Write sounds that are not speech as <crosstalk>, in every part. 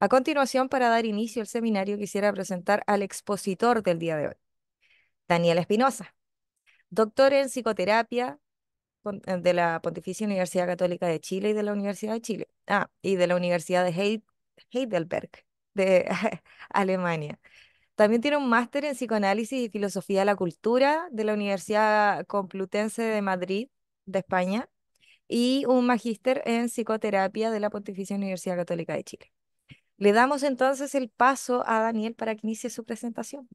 A continuación, para dar inicio al seminario, quisiera presentar al expositor del día de hoy, Daniel Espinosa, doctor en psicoterapia eh, de la Pontificia Universidad Católica de Chile y de la Universidad de Chile, ah, y de la Universidad de Heidelberg, de <laughs> Alemania. También tiene un máster en psicoanálisis y filosofía de la cultura de la Universidad Complutense de Madrid, de España, y un magíster en psicoterapia de la Pontificia Universidad Católica de Chile. Le damos entonces el paso a Daniel para que inicie su presentación.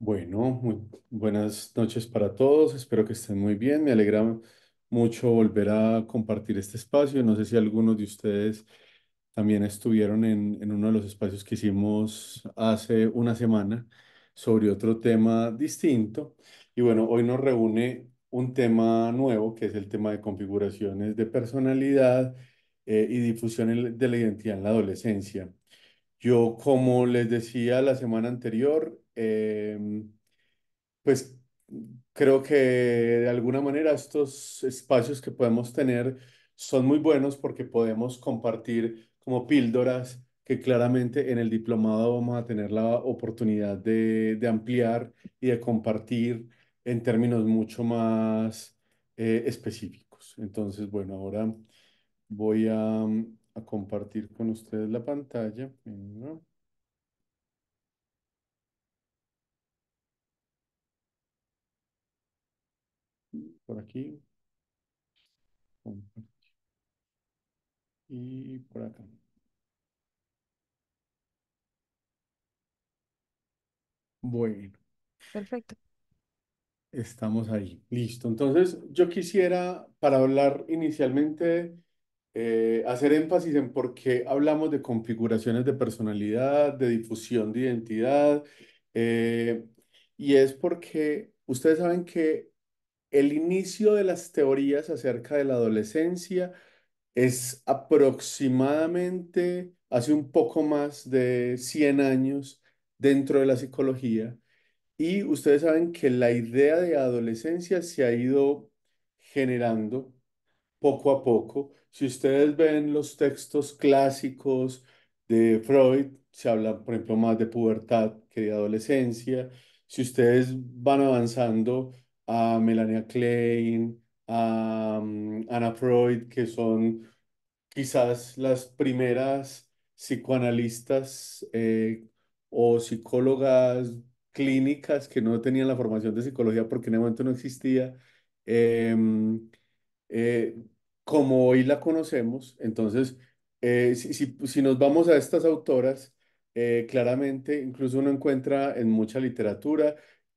Bueno, buenas noches para todos. Espero que estén muy bien. Me alegra mucho volver a compartir este espacio. No sé si algunos de ustedes también estuvieron en uno de los espacios que hicimos hace una semana sobre otro tema distinto. Y bueno, hoy nos reúne un tema nuevo, que es el tema de configuraciones de personalidad eh, y difusión de la identidad en la adolescencia. Yo, como les decía la semana anterior, em, pues creo que de alguna manera estos espacios que podemos tener son muy buenos porque podemos compartir como píldoras que claramente en el diplomado vamos a tener la oportunidad de, ampliar y de compartir en términos mucho más eh, específicos. Entonces, bueno, ahora... Voy mm, a, compartir con ustedes la pantalla. Por aquí. Y por acá. Bueno. Perfecto. Estamos ahí. Listo. Entonces, yo quisiera, para hablar inicialmente eh, hacer énfasis en por qué hablamos de configuraciones de personalidad, de difusión de identidad, eh, y es porque ustedes saben que el inicio de las teorías acerca de la adolescencia es aproximadamente hace un poco más de 100 años dentro de la psicología. Y ustedes saben que la idea de adolescencia se ha ido generando poco a poco. Si ustedes ven los textos clásicos de Freud, se habla, por ejemplo, más de pubertad que de adolescencia. Si ustedes van avanzando a Melania Klein, a mm, Anna Freud, que son quizás las primeras psicoanalistas eh, o psicólogas clínicas que no tenían la formación de psicología porque en ese momento no existía. Em, eh, como hoy la conocemos. Entonces, eh, si, nos vamos a estas autoras, eh, claramente incluso uno encuentra en mucha literatura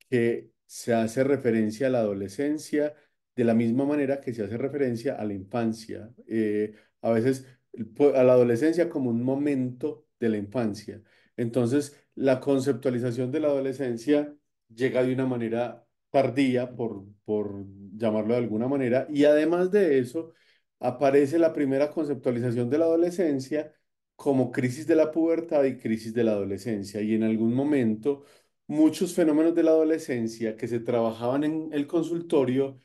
que se hace referencia a la adolescencia de la misma manera que se hace referencia a la infancia. a veces pues, a la adolescencia como un momento de la infancia. Entonces, la conceptualización de la adolescencia llega de una manera tardía por, por llamarlo de alguna manera. Y además de eso, aparece la primera conceptualización de la adolescencia como crisis de la pubertad y crisis de la adolescencia. Y en algún momento, muchos fenómenos de la adolescencia que se trabajaban en el consultorio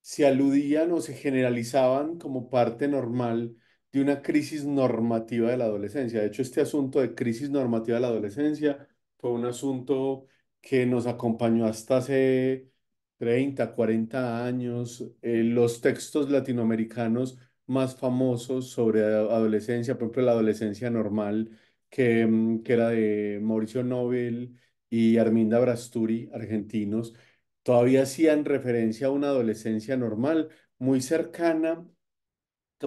se aludían o se generalizaban como parte normal de una crisis normativa de la adolescencia. De hecho, este asunto de crisis normativa de la adolescencia fue un asunto que nos acompañó hasta hace 30, 40 años, eh, los textos latinoamericanos más famosos sobre adolescencia, por ejemplo, la adolescencia normal, que, mm, que era de Mauricio Nobel y Arminda Brasturi, argentinos, todavía hacían referencia a una adolescencia normal, muy cercana,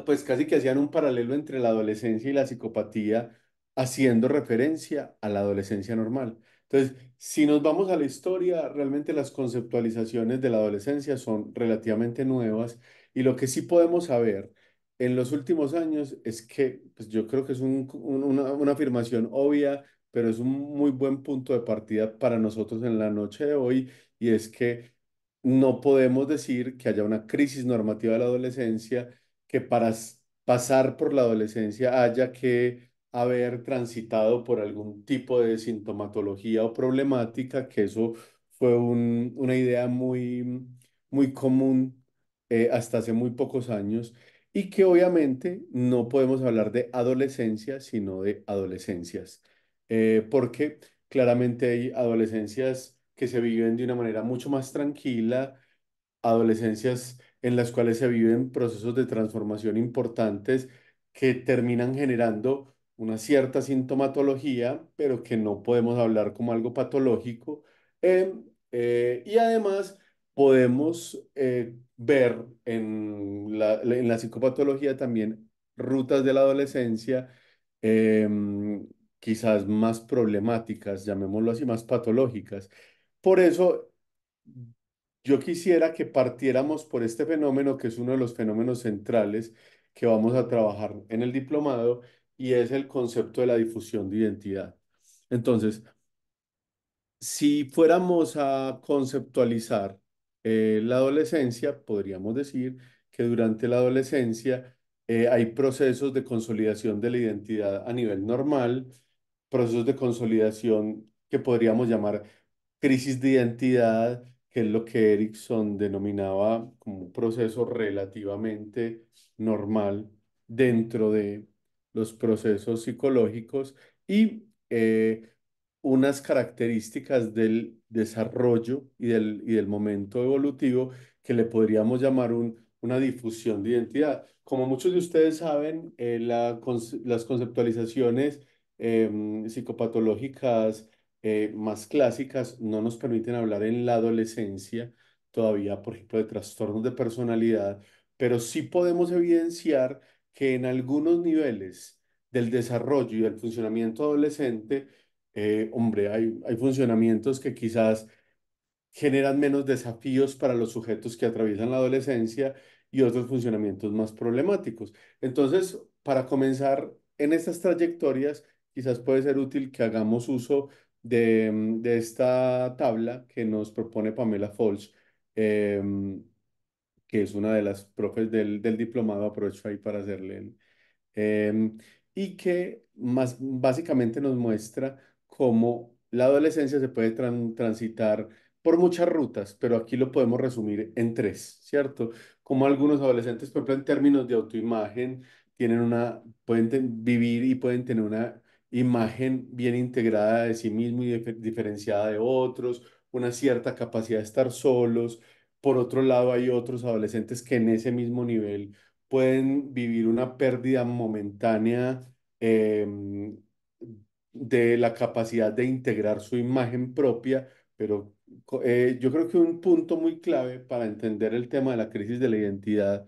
pues casi que hacían un paralelo entre la adolescencia y la psicopatía, haciendo referencia a la adolescencia normal. Entonces, si nos vamos a la historia, realmente las conceptualizaciones de la adolescencia son relativamente nuevas y lo que sí podemos saber en los últimos años es que, pues yo creo que es una afirmación obvia, pero es un muy buen punto de partida para nosotros en la noche de hoy y es que no podemos decir que haya una crisis normativa de la adolescencia, que para pasar por la adolescencia haya que haber transitado por algún tipo de sintomatología o problemática, que eso fue un, una idea muy, muy común eh, hasta hace muy pocos años y que obviamente no podemos hablar de adolescencia, sino de adolescencias, eh, porque claramente hay adolescencias que se viven de una manera mucho más tranquila, adolescencias en las cuales se viven procesos de transformación importantes que terminan generando una cierta sintomatología, pero que no podemos hablar como algo patológico. Em, eh, y además podemos eh, ver en la, en la, psicopatología también rutas de la adolescencia em, quizás más problemáticas, llamémoslo así, más patológicas. Por eso yo quisiera que partiéramos por este fenómeno, que es uno de los fenómenos centrales que vamos a trabajar en el diplomado, y es el concepto de la difusión de identidad. Entonces, si fuéramos a conceptualizar eh, la adolescencia, podríamos decir que durante la adolescencia eh, hay procesos de consolidación de la identidad a nivel normal, procesos de consolidación que podríamos llamar crisis de identidad, que es lo que Erickson denominaba como un proceso relativamente normal dentro de los procesos psicológicos y eh, unas características del desarrollo y del, y del momento evolutivo que le podríamos llamar un, una difusión de identidad. Como muchos de ustedes saben, eh, las conceptualizaciones em, psicopatológicas eh, más clásicas no nos permiten hablar en la adolescencia todavía, por ejemplo, de trastornos de personalidad, pero sí podemos evidenciar que en algunos niveles del desarrollo y del funcionamiento adolescente, eh, hombre, hay, hay funcionamientos que quizás generan menos desafíos para los sujetos que atraviesan la adolescencia y otros funcionamientos más problemáticos. Entonces, para comenzar en estas trayectorias, quizás puede ser útil que hagamos uso de, mm, esta tabla que nos propone Pamela Falls que es una de las profes del, diplomado, aprovecho ahí para hacerle em, y que más, básicamente nos muestra cómo la adolescencia se puede transitar por muchas rutas, pero aquí lo podemos resumir en tres, ¿cierto? Como algunos adolescentes, por ejemplo, en términos de autoimagen, tienen una, pueden vivir y pueden tener una imagen bien integrada de sí mismo y diferenciada de otros, una cierta capacidad de estar solos, por otro lado, hay otros adolescentes que en ese mismo nivel pueden vivir una pérdida momentánea em, de la capacidad de integrar su imagen propia, pero eh, yo creo que un punto muy clave para entender el tema de la crisis de la identidad,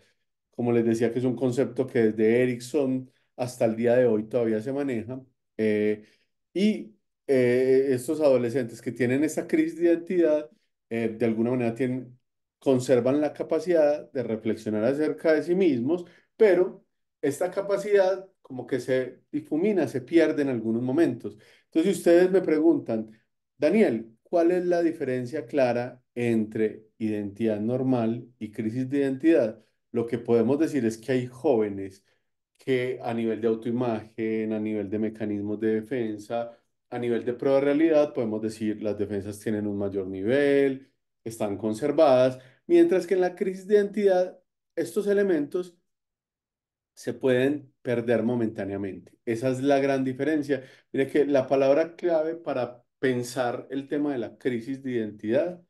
como les decía, que es un concepto que desde Erickson hasta el día de hoy todavía se maneja, eh, y eh, estos adolescentes que tienen esa crisis de identidad, de alguna manera tienen, conservan la capacidad de reflexionar acerca de sí mismos, pero esta capacidad como que se difumina, se pierde en algunos momentos. Entonces, si ustedes me preguntan, Daniel, ¿cuál es la diferencia clara entre identidad normal y crisis de identidad? Lo que podemos decir es que hay jóvenes que a nivel de autoimagen, a nivel de mecanismos de defensa, a nivel de prueba de realidad, podemos decir las defensas tienen un mayor nivel, están conservadas, mientras que en la crisis de identidad estos elementos se pueden perder momentáneamente. Esa es la gran diferencia. Mire que la palabra clave para pensar el tema de la crisis de identidad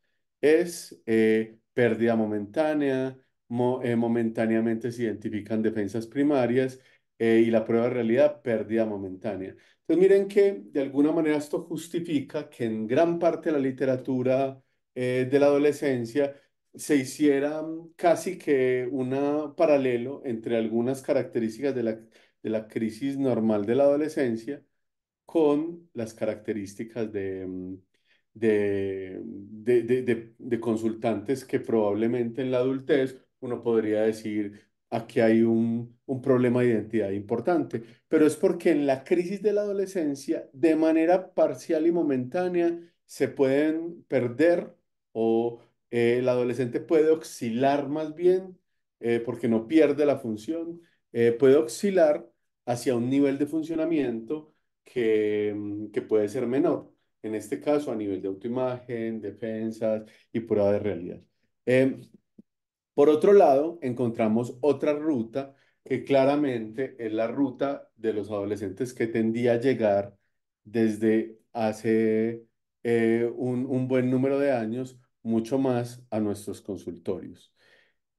es eh, pérdida momentánea, eh, momentáneamente se identifican defensas primarias eh, y la prueba de realidad, pérdida momentánea. Entonces miren que de alguna manera esto justifica que en gran parte de la literatura eh, de la adolescencia, se hiciera mm, casi que un paralelo entre algunas características de la, de la crisis normal de la adolescencia con las características mm, de, de, consultantes que probablemente en la adultez uno podría decir aquí hay un, un, problema de identidad importante, pero es porque en la crisis de la adolescencia, de manera parcial y momentánea, se pueden perder o eh, el adolescente puede oscilar más bien eh, porque no pierde la función, eh, puede oscilar hacia un nivel de funcionamiento que, mm, que puede ser menor, en este caso a nivel de autoimagen, defensas y prueba de realidad. Em, por otro lado, encontramos otra ruta que claramente es la ruta de los adolescentes que tendía a llegar desde hace un, un, buen número de años mucho más a nuestros consultorios.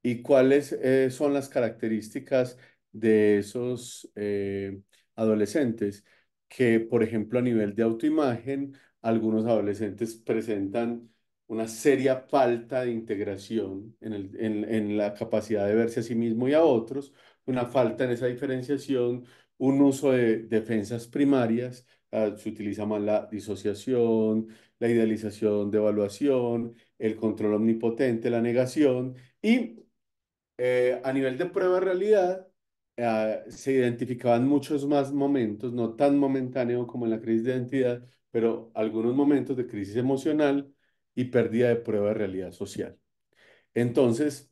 ¿Y cuáles eh, son las características de esos eh, adolescentes? Que, por ejemplo, a nivel de autoimagen, algunos adolescentes presentan una seria falta de integración en, el, en, en la capacidad de verse a sí mismo y a otros, una falta en esa diferenciación, un uso de defensas primarias, ah, se utiliza más la disociación, la idealización de evaluación, el control omnipotente, la negación, y eh, a nivel de prueba-realidad de eh, se identificaban muchos más momentos, no tan momentáneos como en la crisis de identidad, pero algunos momentos de crisis emocional y pérdida de prueba-realidad de social. Entonces,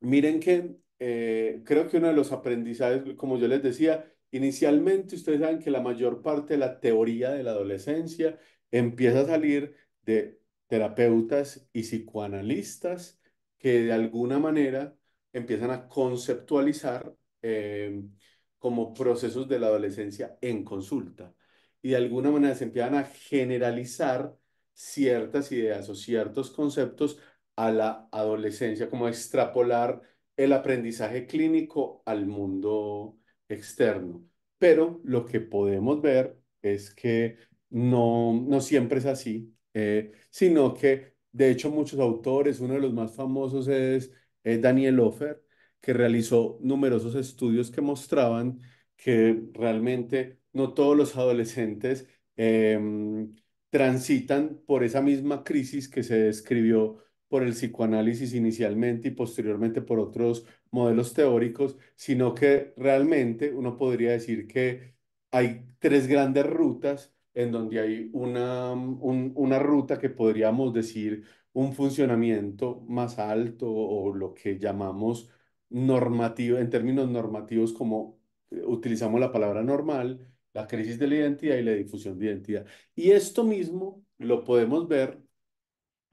miren que eh, creo que uno de los aprendizajes, como yo les decía, inicialmente ustedes saben que la mayor parte de la teoría de la adolescencia empieza a salir de terapeutas y psicoanalistas que de alguna manera empiezan a conceptualizar eh, como procesos de la adolescencia en consulta y de alguna manera se empiezan a generalizar ciertas ideas o ciertos conceptos a la adolescencia, como extrapolar el aprendizaje clínico al mundo externo. Pero lo que podemos ver es que no siempre es así eh, sino que de hecho muchos autores, uno de los más famosos es, eh, Daniel Offer, que realizó numerosos estudios que mostraban que realmente no todos los adolescentes em, transitan por esa misma crisis que se describió por el psicoanálisis inicialmente y posteriormente por otros modelos teóricos, sino que realmente uno podría decir que hay tres grandes rutas en donde hay una, una ruta que podríamos decir un funcionamiento más alto o lo que llamamos normativo, en términos normativos como eh, utilizamos la palabra normal, la crisis de la identidad y la difusión de identidad. Y esto mismo lo podemos ver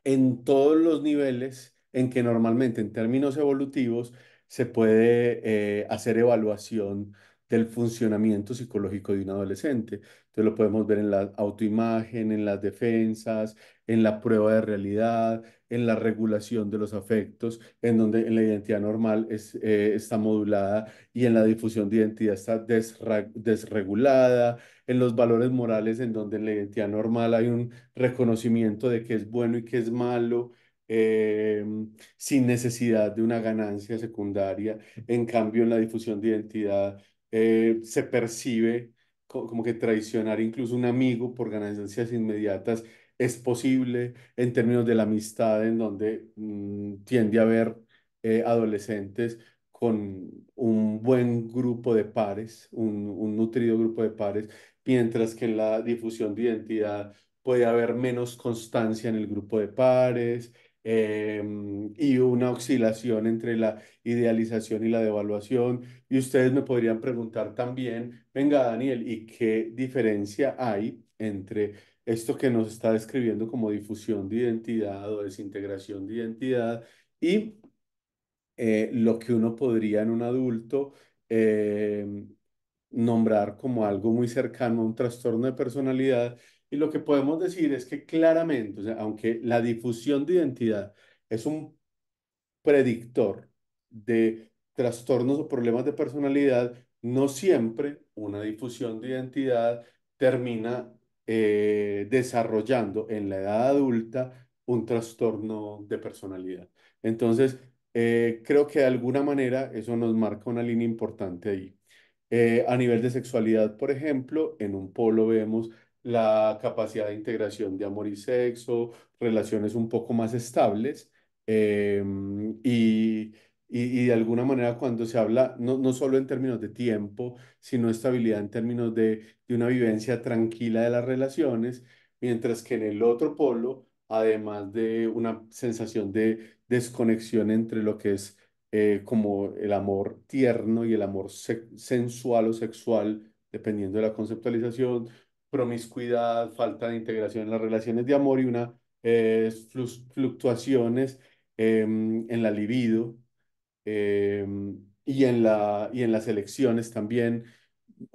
en todos los niveles en que normalmente en términos evolutivos se puede eh, hacer evaluación del funcionamiento psicológico de un adolescente. Entonces lo podemos ver en la autoimagen, en las defensas, en la prueba de realidad, en la regulación de los afectos, en donde la identidad normal es, eh, está modulada y en la difusión de identidad está desregulada, en los valores morales, en donde en la identidad normal hay un reconocimiento de que es bueno y que es malo. Em, sin necesidad de una ganancia secundaria. En cambio, en la difusión de identidad eh, se percibe como que traicionar incluso un amigo por ganancias inmediatas es posible en términos de la amistad, en donde mm, tiende a haber eh, adolescentes con un buen grupo de pares, un, un, nutrido grupo de pares, mientras que en la difusión de identidad puede haber menos constancia en el grupo de pares, Em, y una oscilación entre la idealización y la devaluación. Y ustedes me podrían preguntar también, venga Daniel, ¿y qué diferencia hay entre esto que nos está describiendo como difusión de identidad o desintegración de identidad y eh, lo que uno podría en un adulto em, nombrar como algo muy cercano a un trastorno de personalidad y lo que podemos decir es que claramente, aunque la difusión de identidad es un predictor de trastornos o problemas de personalidad, no siempre una difusión de identidad termina eh, desarrollando en la edad adulta un trastorno de personalidad. Entonces, eh, creo que de alguna manera eso nos marca una línea importante ahí. Eh, a nivel de sexualidad, por ejemplo, en un polo vemos la capacidad de integración de amor y sexo, relaciones un poco más estables eh, y, de alguna manera cuando se habla no, no solo en términos de tiempo, sino estabilidad en términos de, una vivencia tranquila de las relaciones, mientras que en el otro polo, además de una sensación de desconexión entre lo que es eh, como el amor tierno y el amor sensual o sexual, dependiendo de la conceptualización, promiscuidad, falta de integración en las relaciones de amor y una eh, fluctuaciones em, en la libido em, y, en la, y en las elecciones también,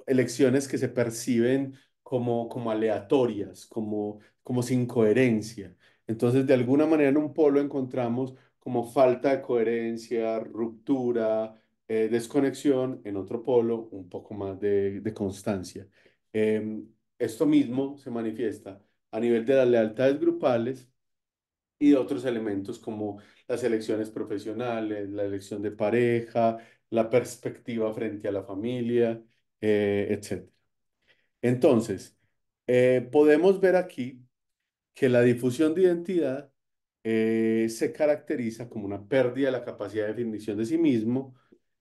elecciones que se perciben como, como aleatorias, como, como sin coherencia. Entonces, de alguna manera en un polo encontramos como falta de coherencia, ruptura, eh, desconexión, en otro polo un poco más de, constancia. Em, esto mismo se manifiesta a nivel de las lealtades grupales y de otros elementos como las elecciones profesionales, la elección de pareja, la perspectiva frente a la familia, eh, etc. Entonces, eh, podemos ver aquí que la difusión de identidad eh, se caracteriza como una pérdida de la capacidad de definición de sí mismo,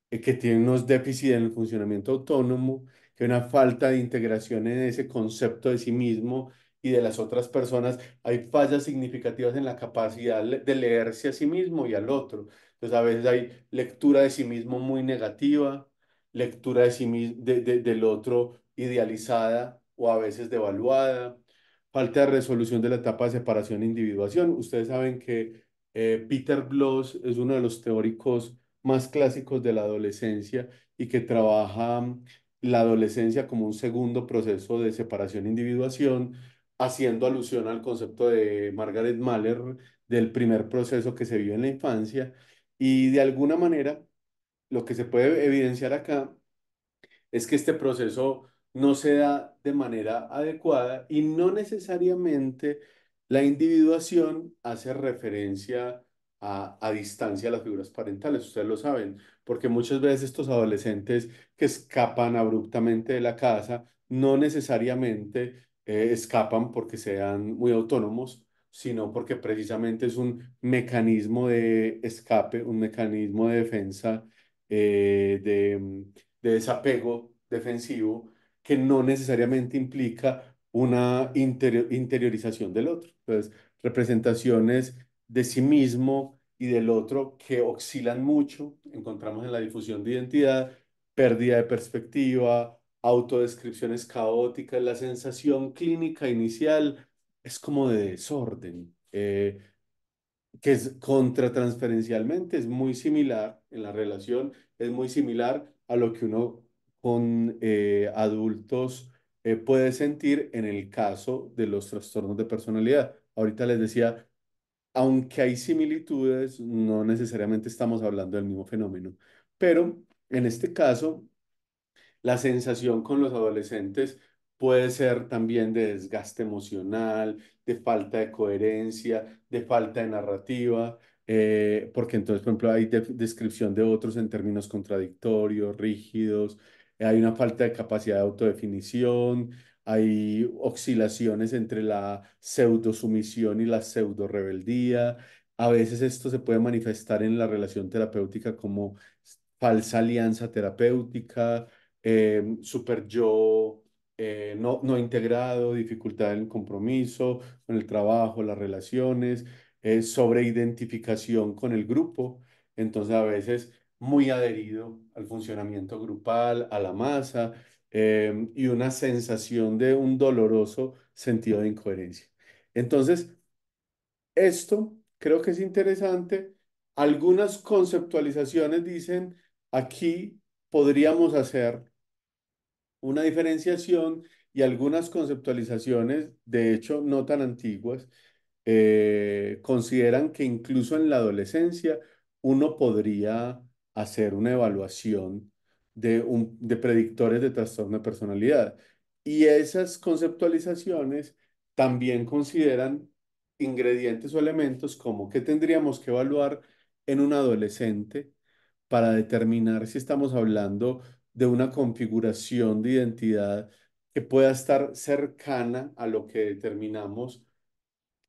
que tiene unos déficits en el funcionamiento autónomo, que una falta de integración en ese concepto de sí mismo y de las otras personas, hay fallas significativas en la capacidad de leerse a sí mismo y al otro. Entonces a veces hay lectura de sí mismo muy negativa, lectura de sí del otro idealizada o a veces devaluada, falta de resolución de la etapa de separación e individuación. Ustedes saben que eh, Peter Bloss es uno de los teóricos más clásicos de la adolescencia y que trabaja la adolescencia como un segundo proceso de separación e individuación, haciendo alusión al concepto de Margaret Mahler del primer proceso que se vive en la infancia. Y de alguna manera, lo que se puede evidenciar acá es que este proceso no se da de manera adecuada y no necesariamente la individuación hace referencia a, a distancia a las figuras parentales. Ustedes lo saben, porque muchas veces estos adolescentes que escapan abruptamente de la casa no necesariamente eh, escapan porque sean muy autónomos, sino porque precisamente es un mecanismo de escape, un mecanismo de defensa, eh, mm, de, desapego defensivo, que no necesariamente implica una interiorización del otro. Entonces, representaciones de sí mismo y del otro que oscilan mucho, encontramos en la difusión de identidad, pérdida de perspectiva, autodescripciones caóticas, la sensación clínica inicial es como de desorden, eh, que es contratransferencialmente, es muy similar en la relación, es muy similar a lo que uno con eh, adultos eh, puede sentir en el caso de los trastornos de personalidad. Ahorita les decía, aunque hay similitudes, no necesariamente estamos hablando del mismo fenómeno. Pero en este caso, la sensación con los adolescentes puede ser también de desgaste emocional, de falta de coherencia, de falta de narrativa, eh, porque entonces, por ejemplo, hay descripción de otros en términos contradictorios, rígidos, hay una falta de capacidad de autodefinición, hay oscilaciones entre la pseudo-sumisión y la pseudo-rebeldía. A veces esto se puede manifestar en la relación terapéutica como falsa alianza terapéutica, em, super yo eh, no, integrado, dificultad en el compromiso, en el trabajo, las relaciones, eh, sobre-identificación con el grupo. Entonces a veces muy adherido al funcionamiento grupal, a la masa, Em, y una sensación de un doloroso sentido de incoherencia. Entonces, esto creo que es interesante. Algunas conceptualizaciones dicen, aquí podríamos hacer una diferenciación y algunas conceptualizaciones, de hecho, no tan antiguas, eh, consideran que incluso en la adolescencia uno podría hacer una evaluación de, un, de predictores de trastorno de personalidad. Y esas conceptualizaciones también consideran ingredientes o elementos como qué tendríamos que evaluar en un adolescente para determinar si estamos hablando de una configuración de identidad que pueda estar cercana a lo que determinamos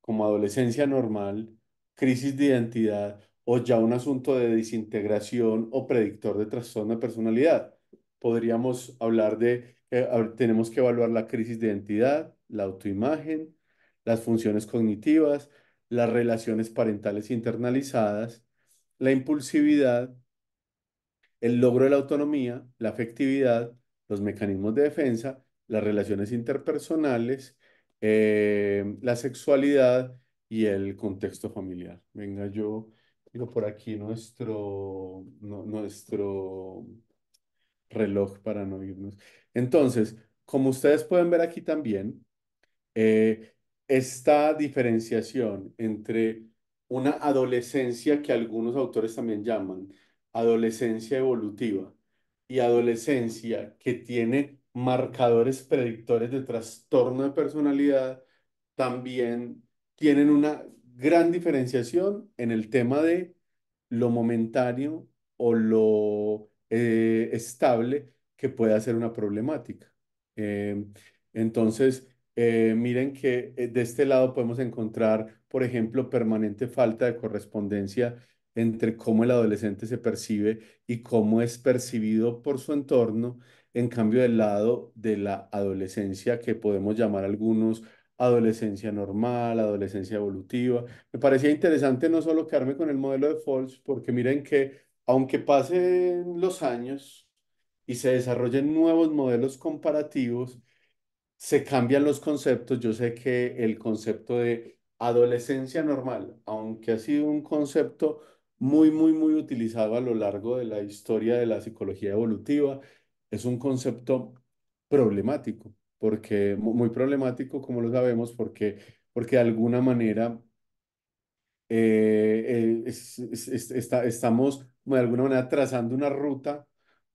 como adolescencia normal, crisis de identidad o ya un asunto de desintegración o predictor de trastorno de personalidad. Podríamos hablar de, eh, tenemos que evaluar la crisis de identidad, la autoimagen, las funciones cognitivas, las relaciones parentales internalizadas, la impulsividad, el logro de la autonomía, la afectividad, los mecanismos de defensa, las relaciones interpersonales, eh, la sexualidad y el contexto familiar. Venga, yo Digo, por aquí nuestro, nuestro reloj para no irnos. Entonces, como ustedes pueden ver aquí también, eh, esta diferenciación entre una adolescencia que algunos autores también llaman adolescencia evolutiva y adolescencia que tiene marcadores predictores de trastorno de personalidad, también tienen una gran diferenciación en el tema de lo momentáneo o lo eh, estable que puede ser una problemática. Em, entonces, eh, miren que eh, de este lado podemos encontrar, por ejemplo, permanente falta de correspondencia entre cómo el adolescente se percibe y cómo es percibido por su entorno, en cambio del lado de la adolescencia que podemos llamar algunos adolescencia normal, adolescencia evolutiva. Me parecía interesante no solo quedarme con el modelo de Falls, porque miren que aunque pasen los años y se desarrollen nuevos modelos comparativos, se cambian los conceptos. Yo sé que el concepto de adolescencia normal, aunque ha sido un concepto muy, muy, muy utilizado a lo largo de la historia de la psicología evolutiva, es un concepto problemático porque muy problemático, como lo sabemos, porque, porque de alguna manera eh, eh, estamos de alguna manera trazando una ruta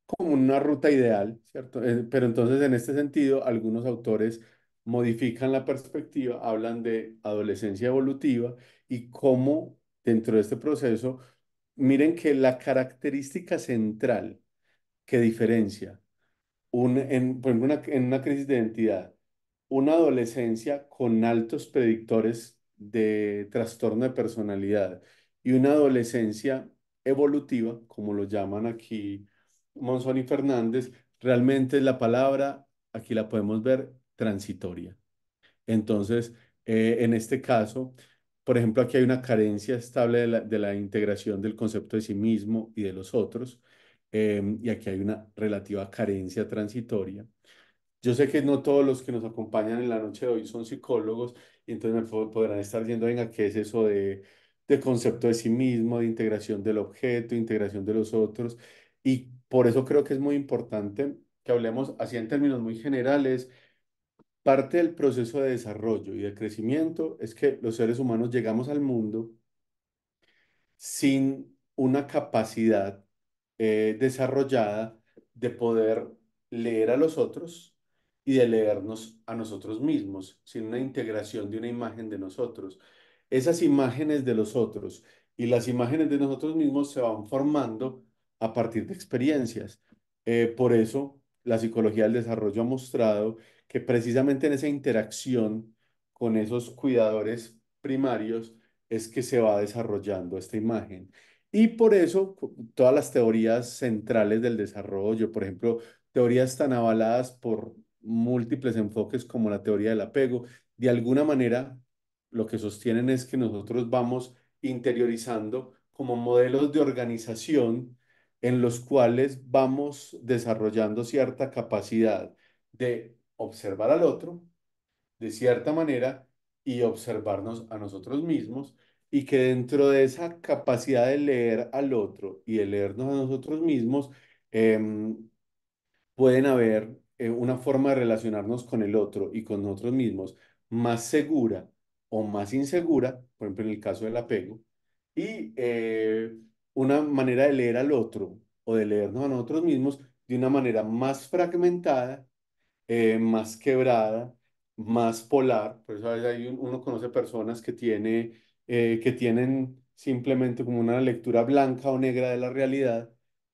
como una ruta ideal, ¿cierto? Eh, pero entonces en este sentido, algunos autores modifican la perspectiva, hablan de adolescencia evolutiva y cómo dentro de este proceso, miren que la característica central que diferencia un, en, por ejemplo, una, en una crisis de identidad, una adolescencia con altos predictores de trastorno de personalidad y una adolescencia evolutiva, como lo llaman aquí Monzón y Fernández, realmente la palabra, aquí la podemos ver, transitoria. Entonces, eh, en este caso, por ejemplo, aquí hay una carencia estable de la, de la integración del concepto de sí mismo y de los otros. Em, y aquí hay una relativa carencia transitoria. Yo sé que no todos los que nos acompañan en la noche de hoy son psicólogos y entonces podrán estar viendo venga, ¿qué es eso de, de concepto de sí mismo, de integración del objeto, integración de los otros? Y por eso creo que es muy importante que hablemos así en términos muy generales. Parte del proceso de desarrollo y de crecimiento es que los seres humanos llegamos al mundo sin una capacidad eh, desarrollada de poder leer a los otros y de leernos a nosotros mismos, sin una integración de una imagen de nosotros. Esas imágenes de los otros y las imágenes de nosotros mismos se van formando a partir de experiencias. Eh, por eso, la psicología del desarrollo ha mostrado que precisamente en esa interacción con esos cuidadores primarios es que se va desarrollando esta imagen. Y por eso todas las teorías centrales del desarrollo, por ejemplo, teorías tan avaladas por múltiples enfoques como la teoría del apego, de alguna manera lo que sostienen es que nosotros vamos interiorizando como modelos de organización en los cuales vamos desarrollando cierta capacidad de observar al otro de cierta manera y observarnos a nosotros mismos y que dentro de esa capacidad de leer al otro y de leernos a nosotros mismos, em, pueden haber eh, una forma de relacionarnos con el otro y con nosotros mismos más segura o más insegura, por ejemplo en el caso del apego, y eh, una manera de leer al otro o de leernos a nosotros mismos de una manera más fragmentada, eh, más quebrada, más polar. Por eso hay uno conoce personas que tiene eh, que tienen simplemente como una lectura blanca o negra de la realidad.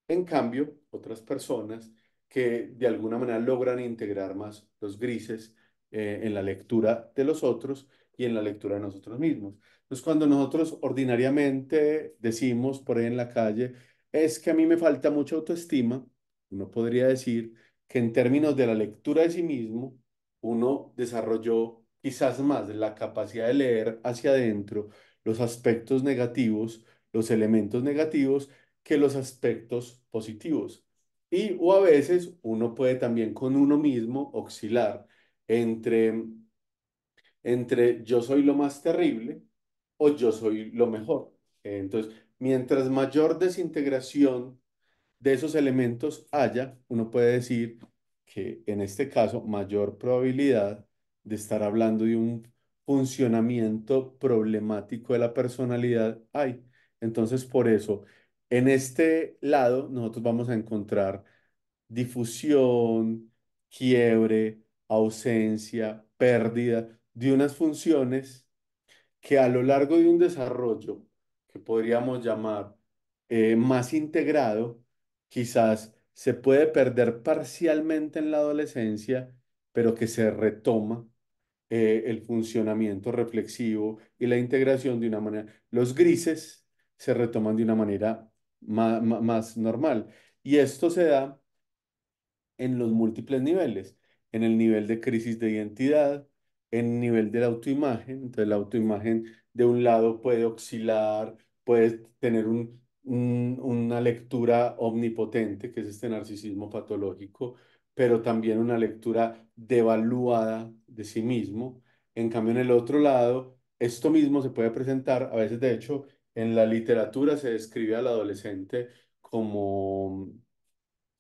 En cambio, otras personas que de alguna manera logran integrar más los grises eh, en la lectura de los otros y en la lectura de nosotros mismos. Entonces, cuando nosotros ordinariamente decimos por ahí en la calle, es que a mí me falta mucha autoestima, uno podría decir que en términos de la lectura de sí mismo, uno desarrolló quizás más la capacidad de leer hacia adentro los aspectos negativos, los elementos negativos, que los aspectos positivos. Y o a veces uno puede también con uno mismo oscilar entre, entre yo soy lo más terrible o yo soy lo mejor. Entonces, mientras mayor desintegración de esos elementos haya, uno puede decir que en este caso mayor probabilidad de estar hablando de un funcionamiento problemático de la personalidad hay. Entonces, por eso, en este lado nosotros vamos a encontrar difusión, quiebre, ausencia, pérdida de unas funciones que a lo largo de un desarrollo que podríamos llamar eh, más integrado, quizás se puede perder parcialmente en la adolescencia, pero que se retoma eh, el funcionamiento reflexivo y la integración de una manera. Los grises se retoman de una manera más, normal. Y esto se da en los múltiples niveles, en el nivel de crisis de identidad, en el nivel de la autoimagen. Entonces, la autoimagen de un lado puede oscilar, puede tener un, una lectura omnipotente, que es este narcisismo patológico, pero también una lectura devaluada de sí mismo. En cambio, en el otro lado, esto mismo se puede presentar, a veces de hecho, en la literatura se describe al adolescente como,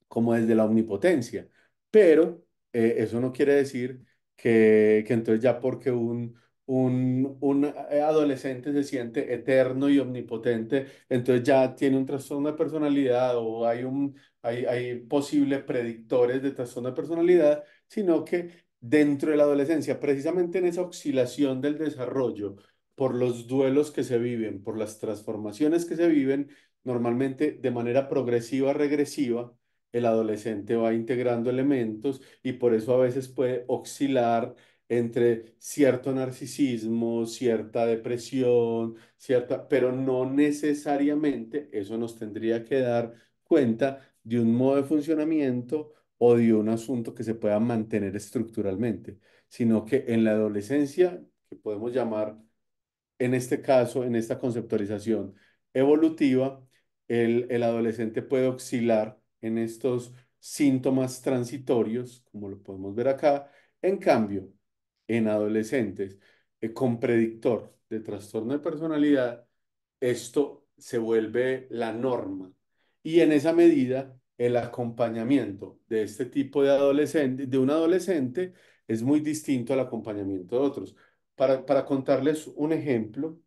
como desde la omnipotencia, pero eh, eso no quiere decir que, que entonces ya porque un, un, eh, eh, adolescente se siente eterno y omnipotente, entonces ya tiene un trastorno de personalidad o hay, un, hay, hay posibles predictores de trastorno de personalidad, sino que dentro de la adolescencia, precisamente en esa oscilación del desarrollo, por los duelos que se viven, por las transformaciones que se viven, normalmente de manera progresiva, regresiva, el adolescente va integrando elementos y por eso a veces puede oscilar entre cierto narcisismo, cierta depresión, cierta, pero no necesariamente eso nos tendría que dar cuenta de un modo de funcionamiento o de un asunto que se pueda mantener estructuralmente, sino que en la adolescencia, que podemos llamar en este caso, en esta conceptualización evolutiva, el, el adolescente puede oscilar en estos síntomas transitorios, como lo podemos ver acá. En cambio, en adolescentes eh, con predictor de trastorno de personalidad, esto se vuelve la norma. Y en esa medida, el acompañamiento de este tipo de adolescente, de un adolescente, es muy distinto al acompañamiento de otros. Para, para contarles un ejemplo,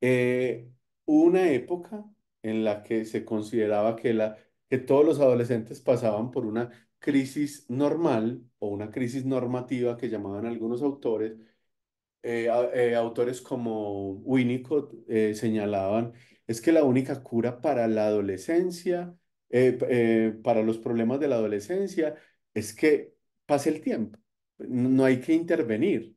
eh, una época en la que se consideraba que, la, que todos los adolescentes pasaban por una crisis normal o una crisis normativa que llamaban algunos autores, eh, eh, autores como Winnicott eh, señalaban, es que la única cura para la adolescencia, para los problemas de la adolescencia, es que pase el tiempo, no hay que intervenir.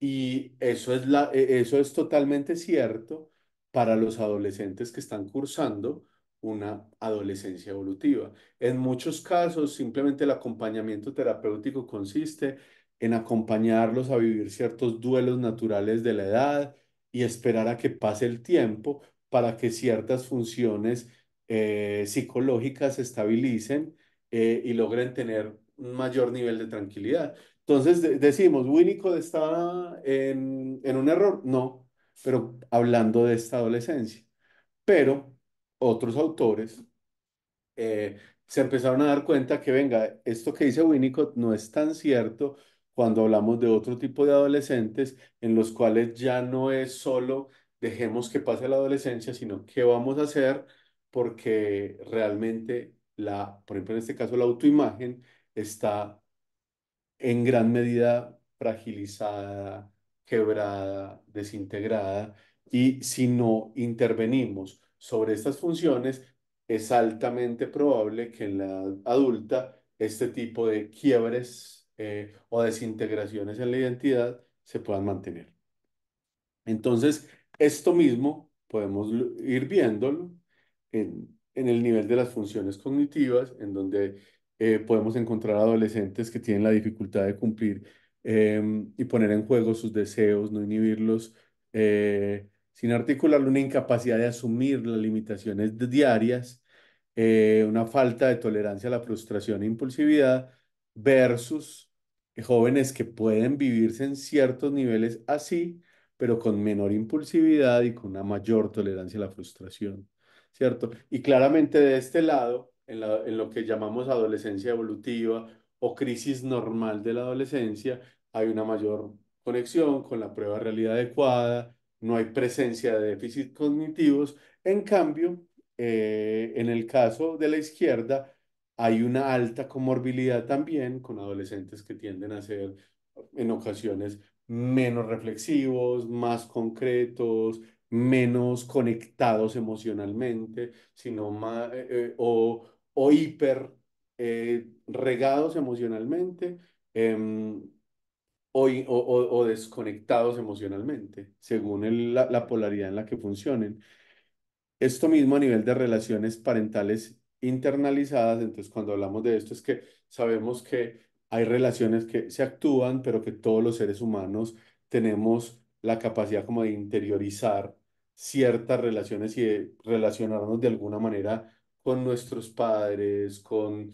Y eso es, e, eso es totalmente cierto para los adolescentes que están cursando una adolescencia evolutiva. En muchos casos, simplemente el acompañamiento terapéutico consiste en acompañarlos a vivir ciertos duelos naturales de la edad y esperar a que pase el tiempo para que ciertas funciones eh, psicológicas se estabilicen eh, y logren tener un mayor nivel de tranquilidad. Entonces decimos, Winnicott estaba en, en un error, no, pero hablando de esta adolescencia. Pero otros autores eh, se empezaron a dar cuenta que, venga, esto que dice Winnicott no es tan cierto cuando hablamos de otro tipo de adolescentes en los cuales ya no es solo dejemos que pase la adolescencia, sino qué vamos a hacer porque realmente la, por ejemplo en este caso la autoimagen está en gran medida fragilizada, quebrada, desintegrada y si no intervenimos sobre estas funciones, es altamente probable que en la adulta este tipo de quiebres eh, o desintegraciones en la identidad se puedan mantener. Entonces, esto mismo podemos ir viéndolo en, el nivel de las funciones cognitivas, en donde eh, podemos encontrar adolescentes que tienen la dificultad de cumplir em, y poner en juego sus deseos, no inhibirlos, eh, sin articular una incapacidad de asumir las limitaciones diarias, eh, una falta de tolerancia a la frustración e impulsividad, versus eh, jóvenes que pueden vivirse en ciertos niveles así, pero con menor impulsividad y con una mayor tolerancia a la frustración, ¿cierto? Y claramente de este lado, en, en lo que llamamos adolescencia evolutiva o crisis normal de la adolescencia, hay una mayor conexión con la prueba realidad adecuada, no hay presencia de déficits cognitivos. En cambio, eh, en el caso de la izquierda, hay una alta comorbilidad también con adolescentes que tienden a ser en ocasiones menos reflexivos, más concretos, menos conectados emocionalmente, sino más, eh, eh, o, o, hiper regados emocionalmente. Em, o, desconectados emocionalmente, según la, polaridad en la que funcionen. Esto mismo a nivel de relaciones parentales internalizadas, entonces cuando hablamos de esto es que sabemos que hay relaciones que se actúan, pero que todos los seres humanos tenemos la capacidad como de interiorizar ciertas relaciones y relacionarnos de alguna manera con nuestros padres, con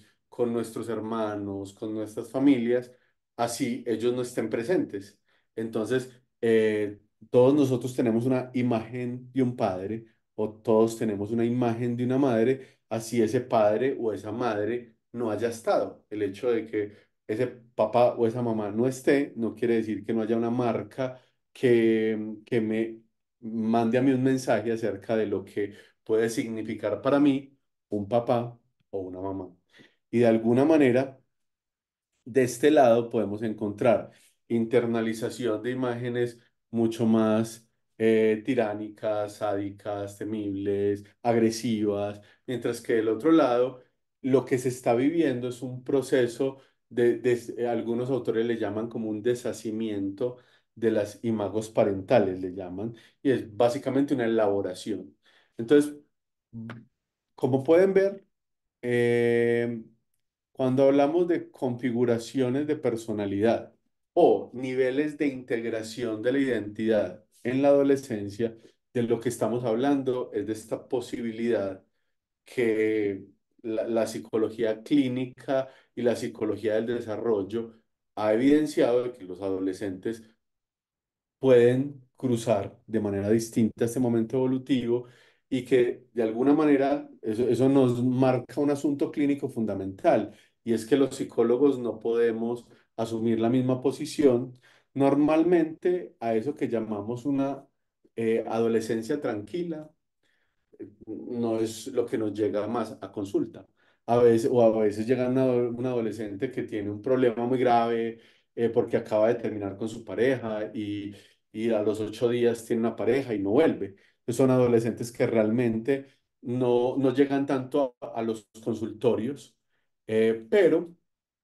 nuestros hermanos, con nuestras familias, así ellos no estén presentes. Entonces, eh, todos nosotros tenemos una imagen de un padre o todos tenemos una imagen de una madre, así ese padre o esa madre no haya estado. El hecho de que ese papá o esa mamá no esté no quiere decir que no haya una marca que, que me mande a mí un mensaje acerca de lo que puede significar para mí un papá o una mamá. Y de alguna manera de este lado podemos encontrar internalización de imágenes mucho más eh, tiránicas, sádicas, temibles, agresivas, mientras que del otro lado lo que se está viviendo es un proceso de, de eh, algunos autores le llaman como un deshacimiento de las imagos parentales, le llaman, y es básicamente una elaboración. Entonces, como pueden ver, eh, cuando hablamos de configuraciones de personalidad o niveles de integración de la identidad en la adolescencia, de lo que estamos hablando es de esta posibilidad que la, psicología clínica y la psicología del desarrollo ha evidenciado de que los adolescentes pueden cruzar de manera distinta este momento evolutivo y que de alguna manera eso, nos marca un asunto clínico fundamental y es que los psicólogos no podemos asumir la misma posición. Normalmente a eso que llamamos una eh, adolescencia tranquila no es lo que nos llega más a consulta. A veces, o a veces llega un adolescente que tiene un problema muy grave eh, porque acaba de terminar con su pareja y, a los ocho días tiene una pareja y no vuelve. son adolescentes que realmente no, no llegan tanto a los consultorios, eh, pero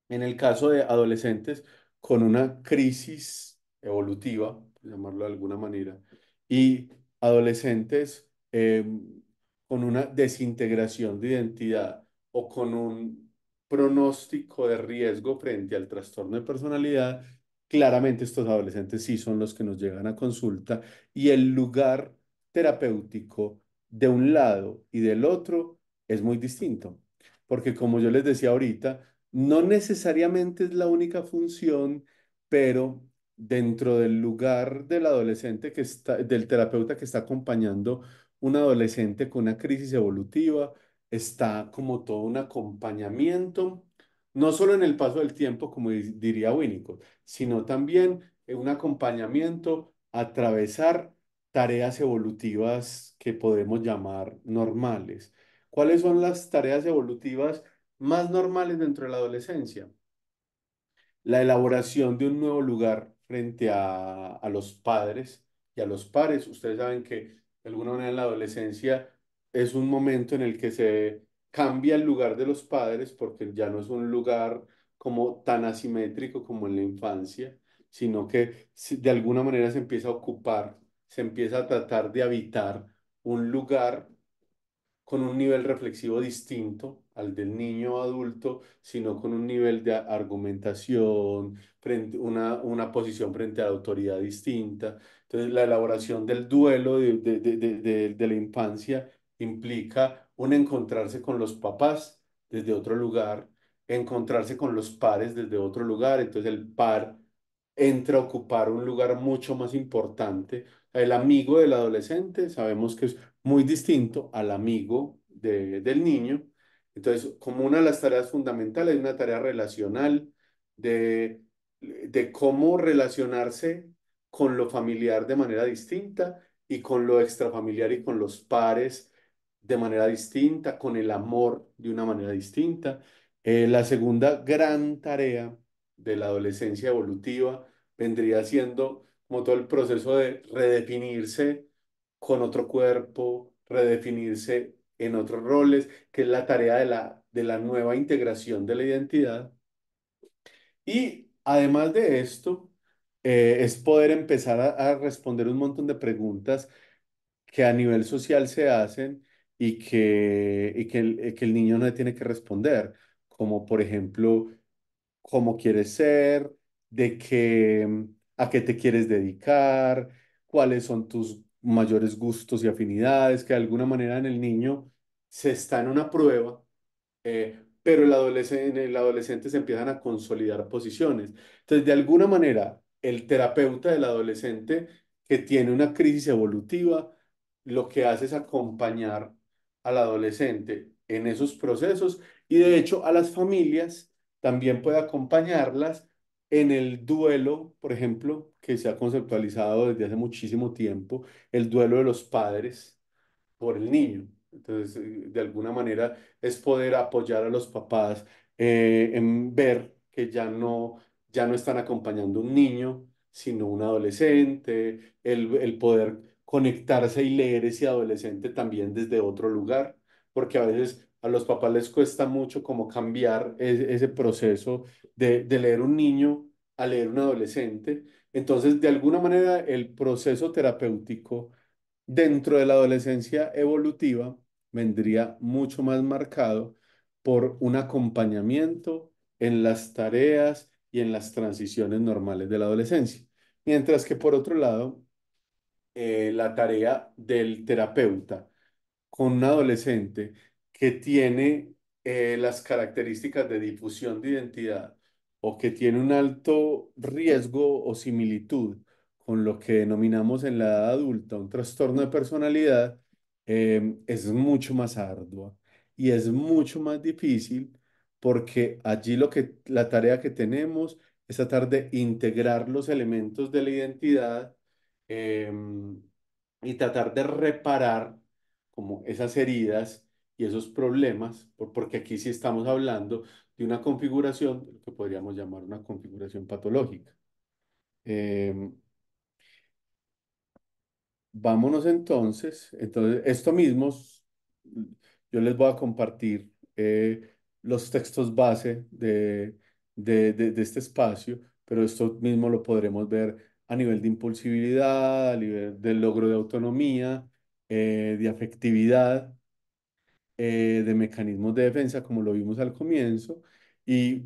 en el caso de adolescentes con una crisis evolutiva, llamarlo de alguna manera, y adolescentes em, con una desintegración de identidad o con un pronóstico de riesgo frente al trastorno de personalidad, claramente estos adolescentes sí son los que nos llegan a consulta y el lugar terapéutico de un lado y del otro es muy distinto porque como yo les decía ahorita, no necesariamente es la única función, pero dentro del lugar del adolescente que está, del terapeuta que está acompañando un adolescente con una crisis evolutiva, está como todo un acompañamiento, no solo en el paso del tiempo, como diría Winnicott, sino también un acompañamiento a atravesar tareas evolutivas que podemos llamar normales. ¿Cuáles son las tareas evolutivas más normales dentro de la adolescencia? La elaboración de un nuevo lugar frente a, los padres y a los pares. Ustedes saben que de alguna manera en la adolescencia es un momento en el que se cambia el lugar de los padres porque ya no es un lugar como tan asimétrico como en la infancia, sino que de alguna manera se empieza a ocupar, se empieza a tratar de habitar un lugar con un nivel reflexivo distinto al del niño adulto, sino con un nivel de argumentación, una, una posición frente a la autoridad distinta. Entonces, la elaboración del duelo de, de la infancia implica un encontrarse con los papás desde otro lugar, encontrarse con los pares desde otro lugar. Entonces, el par entra a ocupar un lugar mucho más importante. El amigo del adolescente sabemos que es muy distinto al amigo del niño. Entonces, como una de las tareas fundamentales, hay una tarea relacional de, cómo relacionarse con lo familiar de manera distinta y con lo extrafamiliar y con los pares de manera distinta, con el amor de una manera distinta. Eh, la segunda gran tarea de la adolescencia evolutiva vendría siendo como todo el proceso de redefinirse con otro cuerpo, redefinirse en otros roles, que es la tarea de la, de la nueva integración de la identidad. Y además de esto, eh, es poder empezar a, responder un montón de preguntas que a nivel social se hacen y que, que, el, niño no tiene que responder, como por ejemplo, cómo quieres ser, de qué, a qué te quieres dedicar, cuáles son tus mayores gustos y afinidades, que de alguna manera en el niño se está en una prueba, eh, pero el adolescente, en el adolescente se empiezan a consolidar posiciones. Entonces, de alguna manera, el terapeuta del adolescente que tiene una crisis evolutiva, lo que hace es acompañar al adolescente en esos procesos y de hecho a las familias también puede acompañarlas en el duelo, por ejemplo, que se ha conceptualizado desde hace muchísimo tiempo, el duelo de los padres por el niño. Entonces, eh, de alguna manera, es poder apoyar a los papás eh, en ver que ya no, ya no están acompañando un niño, sino un adolescente, el, el poder conectarse y leer ese adolescente también desde otro lugar, porque a veces a los papás les cuesta mucho como cambiar e-, ese, proceso de, leer un niño a leer un adolescente. Entonces, de alguna manera, el proceso terapéutico dentro de la adolescencia evolutiva vendría mucho más marcado por un acompañamiento en las tareas y en las transiciones normales de la adolescencia. Mientras que, por otro lado, eh, la tarea del terapeuta con un adolescente que tiene eh, las características de difusión de identidad o que tiene un alto riesgo o similitud con lo que denominamos en la edad adulta un trastorno de personalidad, em, es mucho más ardua y es mucho más difícil porque allí lo que, la tarea que tenemos es tratar de integrar los elementos de la identidad em, y tratar de reparar como esas heridas y esos problemas, porque aquí sí estamos hablando de una configuración, lo que podríamos llamar una configuración patológica. Em, vámonos entonces, entonces esto mismo, yo les voy a compartir eh, los textos base de, de, de, este espacio, pero esto mismo lo podremos ver a nivel de impulsividad, a nivel del logro de autonomía, eh, de afectividad, eh, de mecanismos de defensa, como lo vimos al comienzo, y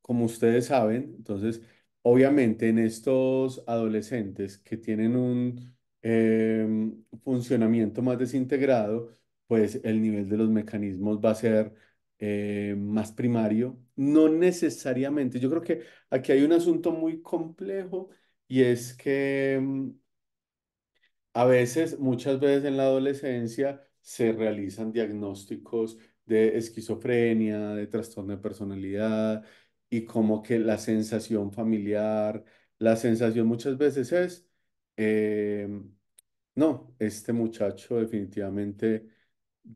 como ustedes saben, entonces, obviamente en estos adolescentes que tienen un em, funcionamiento más desintegrado, pues el nivel de los mecanismos va a ser eh, más primario. No necesariamente, yo creo que aquí hay un asunto muy complejo y es que em, a veces, muchas veces en la adolescencia, se realizan diagnósticos de esquizofrenia, de trastorno de personalidad y como que la sensación familiar, la sensación muchas veces es, em, no, este muchacho definitivamente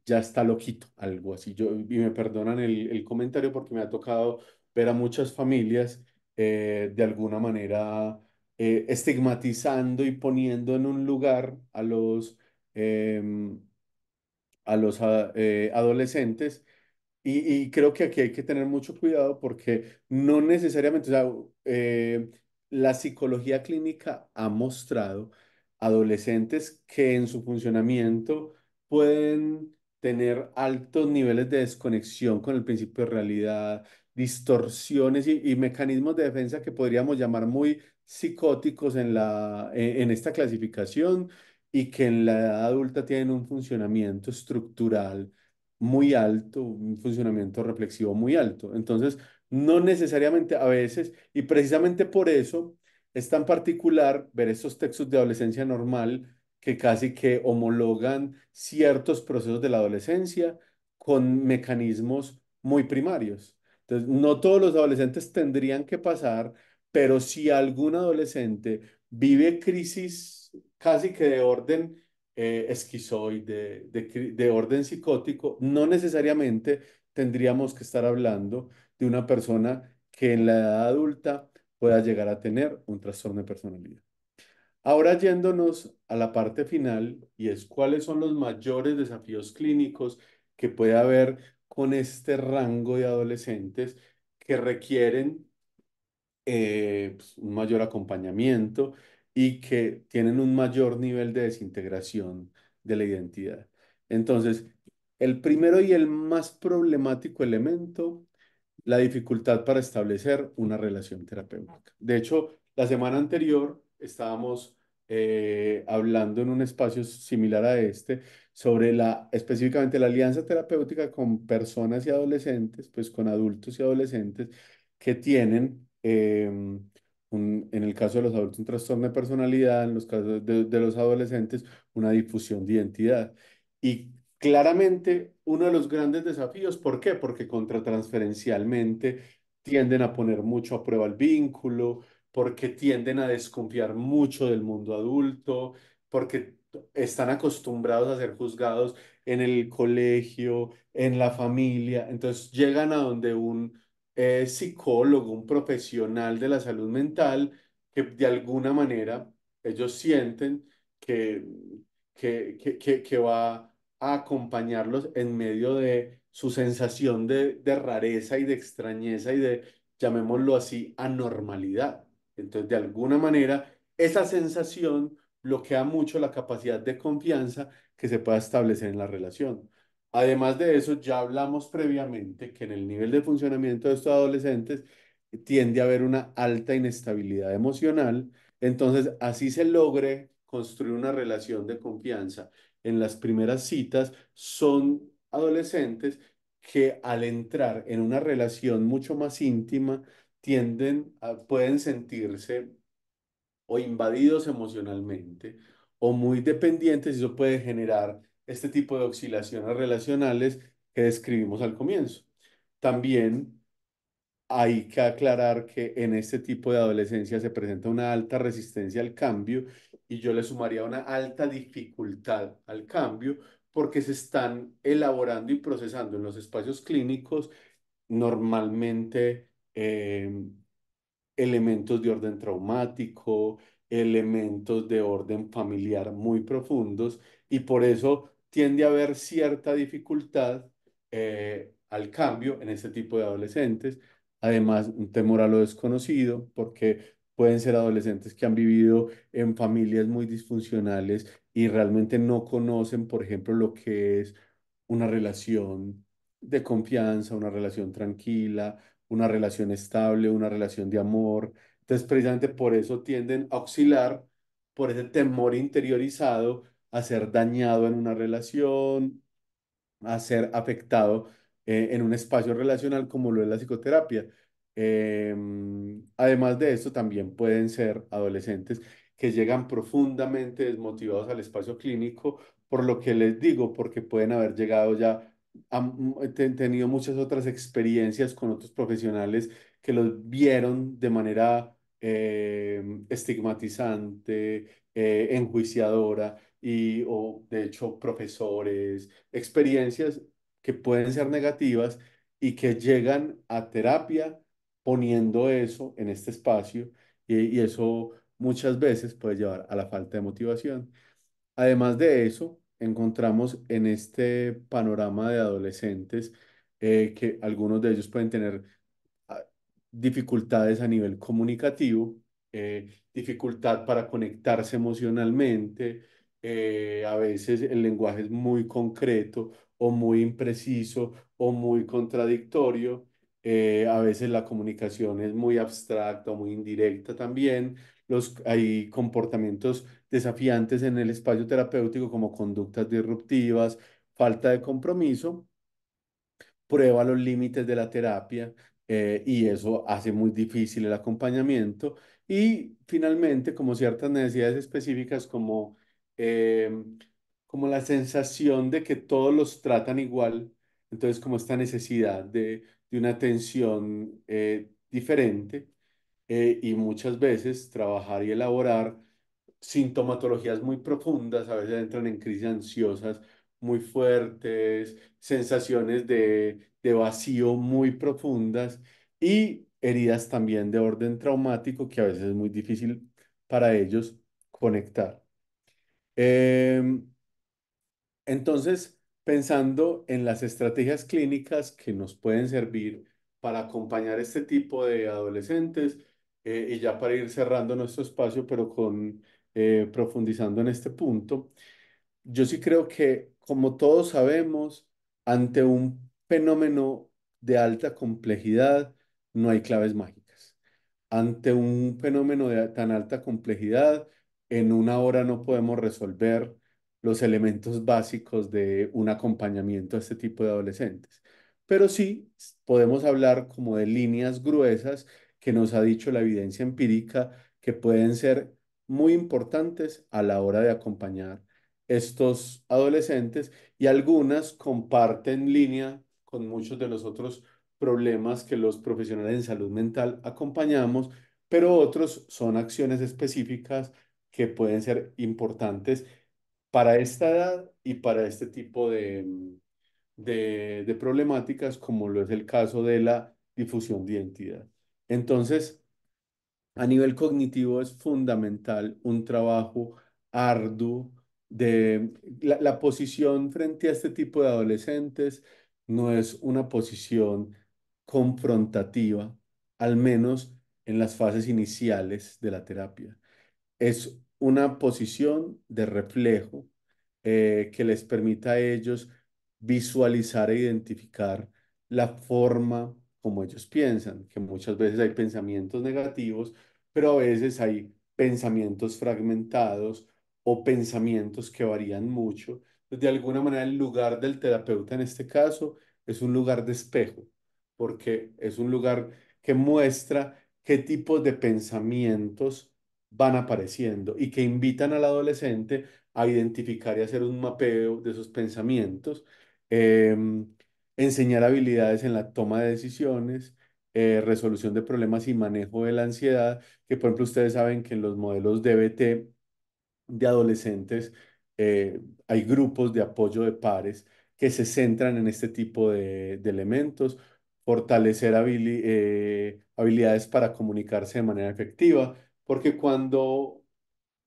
ya está loquito, algo así. Yo, y me perdonan el, comentario porque me ha tocado ver a muchas familias eh, de alguna manera eh, estigmatizando y poniendo en un lugar a los, em, a los eh, adolescentes. Y, creo que aquí hay que tener mucho cuidado porque no necesariamente, o sea, eh, la psicología clínica ha mostrado adolescentes que en su funcionamiento pueden tener altos niveles de desconexión con el principio de realidad, distorsiones y, mecanismos de defensa que podríamos llamar muy psicóticos en, la, e, en esta clasificación y que en la edad adulta tienen un funcionamiento estructural muy alto, un funcionamiento reflexivo muy alto. Entonces, no necesariamente a veces, y precisamente por eso es tan particular ver estos textos de adolescencia normal que casi que homologan ciertos procesos de la adolescencia con mecanismos muy primarios. Entonces, no todos los adolescentes tendrían que pasar, pero si algún adolescente vive crisis casi que de orden eh, esquizoide, de, orden psicótico, no necesariamente tendríamos que estar hablando de una persona que en la edad adulta pueda llegar a tener un trastorno de personalidad. Ahora yéndonos a la parte final y es cuáles son los mayores desafíos clínicos que puede haber con este rango de adolescentes que requieren eh, pues, un mayor acompañamiento y que tienen un mayor nivel de desintegración de la identidad. Entonces, el primero y el más problemático elemento, la dificultad para establecer una relación terapéutica. De hecho, la semana anterior estábamos eh, hablando en un espacio similar a este sobre la específicamente la alianza terapéutica con personas y adolescentes, pues con adultos y adolescentes que tienen em, en el caso de los adultos, un trastorno de personalidad, en los casos de los adolescentes, una difusión de identidad. Y claramente uno de los grandes desafíos, ¿por qué? Porque contratransferencialmente tienden a poner mucho a prueba el vínculo, porque tienden a desconfiar mucho del mundo adulto, porque están acostumbrados a ser juzgados en el colegio, en la familia, entonces llegan a donde un es eh, psicólogo, un profesional de la salud mental, que de alguna manera ellos sienten que, que, que, va a acompañarlos en medio de su sensación de, de, rareza y de extrañeza y de, llamémoslo así, anormalidad. Entonces, de alguna manera, esa sensación bloquea mucho la capacidad de confianza que se pueda establecer en la relación. Además de eso, ya hablamos previamente que en el nivel de funcionamiento de estos adolescentes tiende a haber una alta inestabilidad emocional. Entonces, así se logre construir una relación de confianza en las primeras citas, son adolescentes que al entrar en una relación mucho más íntima, tienden a, pueden sentirse o invadidos emocionalmente o muy dependientes y eso puede generar este tipo de oscilaciones relacionales que describimos al comienzo. También hay que aclarar que en este tipo de adolescencia se presenta una alta resistencia al cambio y yo le sumaría una alta dificultad al cambio porque se están elaborando y procesando en los espacios clínicos normalmente em, elementos de orden traumático, elementos de orden familiar muy profundos y por eso tiende a haber cierta dificultad eh, al cambio en este tipo de adolescentes. Además, un temor a lo desconocido, porque pueden ser adolescentes que han vivido en familias muy disfuncionales y realmente no conocen, por ejemplo, lo que es una relación de confianza, una relación tranquila, una relación estable, una relación de amor. Entonces, precisamente por eso tienden a oscilar por ese temor interiorizado a ser dañado en una relación, a ser afectado eh, en un espacio relacional como lo es la psicoterapia. Em, además de esto, también pueden ser adolescentes que llegan profundamente desmotivados al espacio clínico, por lo que les digo, porque pueden haber llegado ya, han tenido muchas otras experiencias con otros profesionales que los vieron de manera eh, estigmatizante, eh, enjuiciadora, y, o de hecho profesores, experiencias que pueden ser negativas y que llegan a terapia poniendo eso en este espacio y, eh, y eso muchas veces puede llevar a la falta de motivación. Además de eso, encontramos en este panorama de adolescentes eh, que algunos de ellos pueden tener ah, dificultades a nivel comunicativo, eh, dificultad para conectarse emocionalmente, eh, a veces el lenguaje es muy concreto o muy impreciso o muy contradictorio. Eh, a veces la comunicación es muy abstracta, o muy indirecta también. Los, hay comportamientos desafiantes en el espacio terapéutico como conductas disruptivas, falta de compromiso, prueba los límites de la terapia eh, y eso hace muy difícil el acompañamiento. Y finalmente, como ciertas necesidades específicas como Em, como la sensación de que todos los tratan igual, entonces como esta necesidad de, una atención eh, diferente eh, y muchas veces trabajar y elaborar sintomatologías muy profundas, a veces entran en crisis ansiosas muy fuertes, sensaciones de vacío muy profundas y heridas también de orden traumático que a veces es muy difícil para ellos conectar. Em, entonces, pensando en las estrategias clínicas que nos pueden servir para acompañar este tipo de adolescentes eh, y ya para ir cerrando nuestro espacio, pero con eh, profundizando en este punto, yo sí creo que, como todos sabemos, ante un fenómeno de alta complejidad, no hay claves mágicas. Ante un fenómeno de tan alta complejidad, en una hora no podemos resolver los elementos básicos de un acompañamiento a este tipo de adolescentes. Pero sí podemos hablar como de líneas gruesas que nos ha dicho la evidencia empírica que pueden ser muy importantes a la hora de acompañar estos adolescentes y algunas comparten línea con muchos de los otros problemas que los profesionales en salud mental acompañamos, pero otros son acciones específicas que pueden ser importantes para esta edad y para este tipo mm, de, problemáticas, como lo es el caso de la difusión de identidad. Entonces, a nivel cognitivo es fundamental un trabajo arduo de la, posición frente a este tipo de adolescentes no es una posición confrontativa, al menos en las fases iniciales de la terapia. Es una posición de reflejo eh, que les permita a ellos visualizar e identificar la forma como ellos piensan, que muchas veces hay pensamientos negativos, pero a veces hay pensamientos fragmentados o pensamientos que varían mucho. Pues, de alguna manera, el lugar del terapeuta en este caso es un lugar de espejo, porque es un lugar que muestra qué tipo de pensamientos van apareciendo y que invitan al adolescente a identificar y hacer un mapeo de sus pensamientos, em, enseñar habilidades en la toma de decisiones, eh, resolución de problemas y manejo de la ansiedad, que por ejemplo ustedes saben que en los modelos DBT de adolescentes eh, hay grupos de apoyo de pares que se centran en este tipo de, elementos, fortalecer eh, habilidades para comunicarse de manera efectiva, porque cuando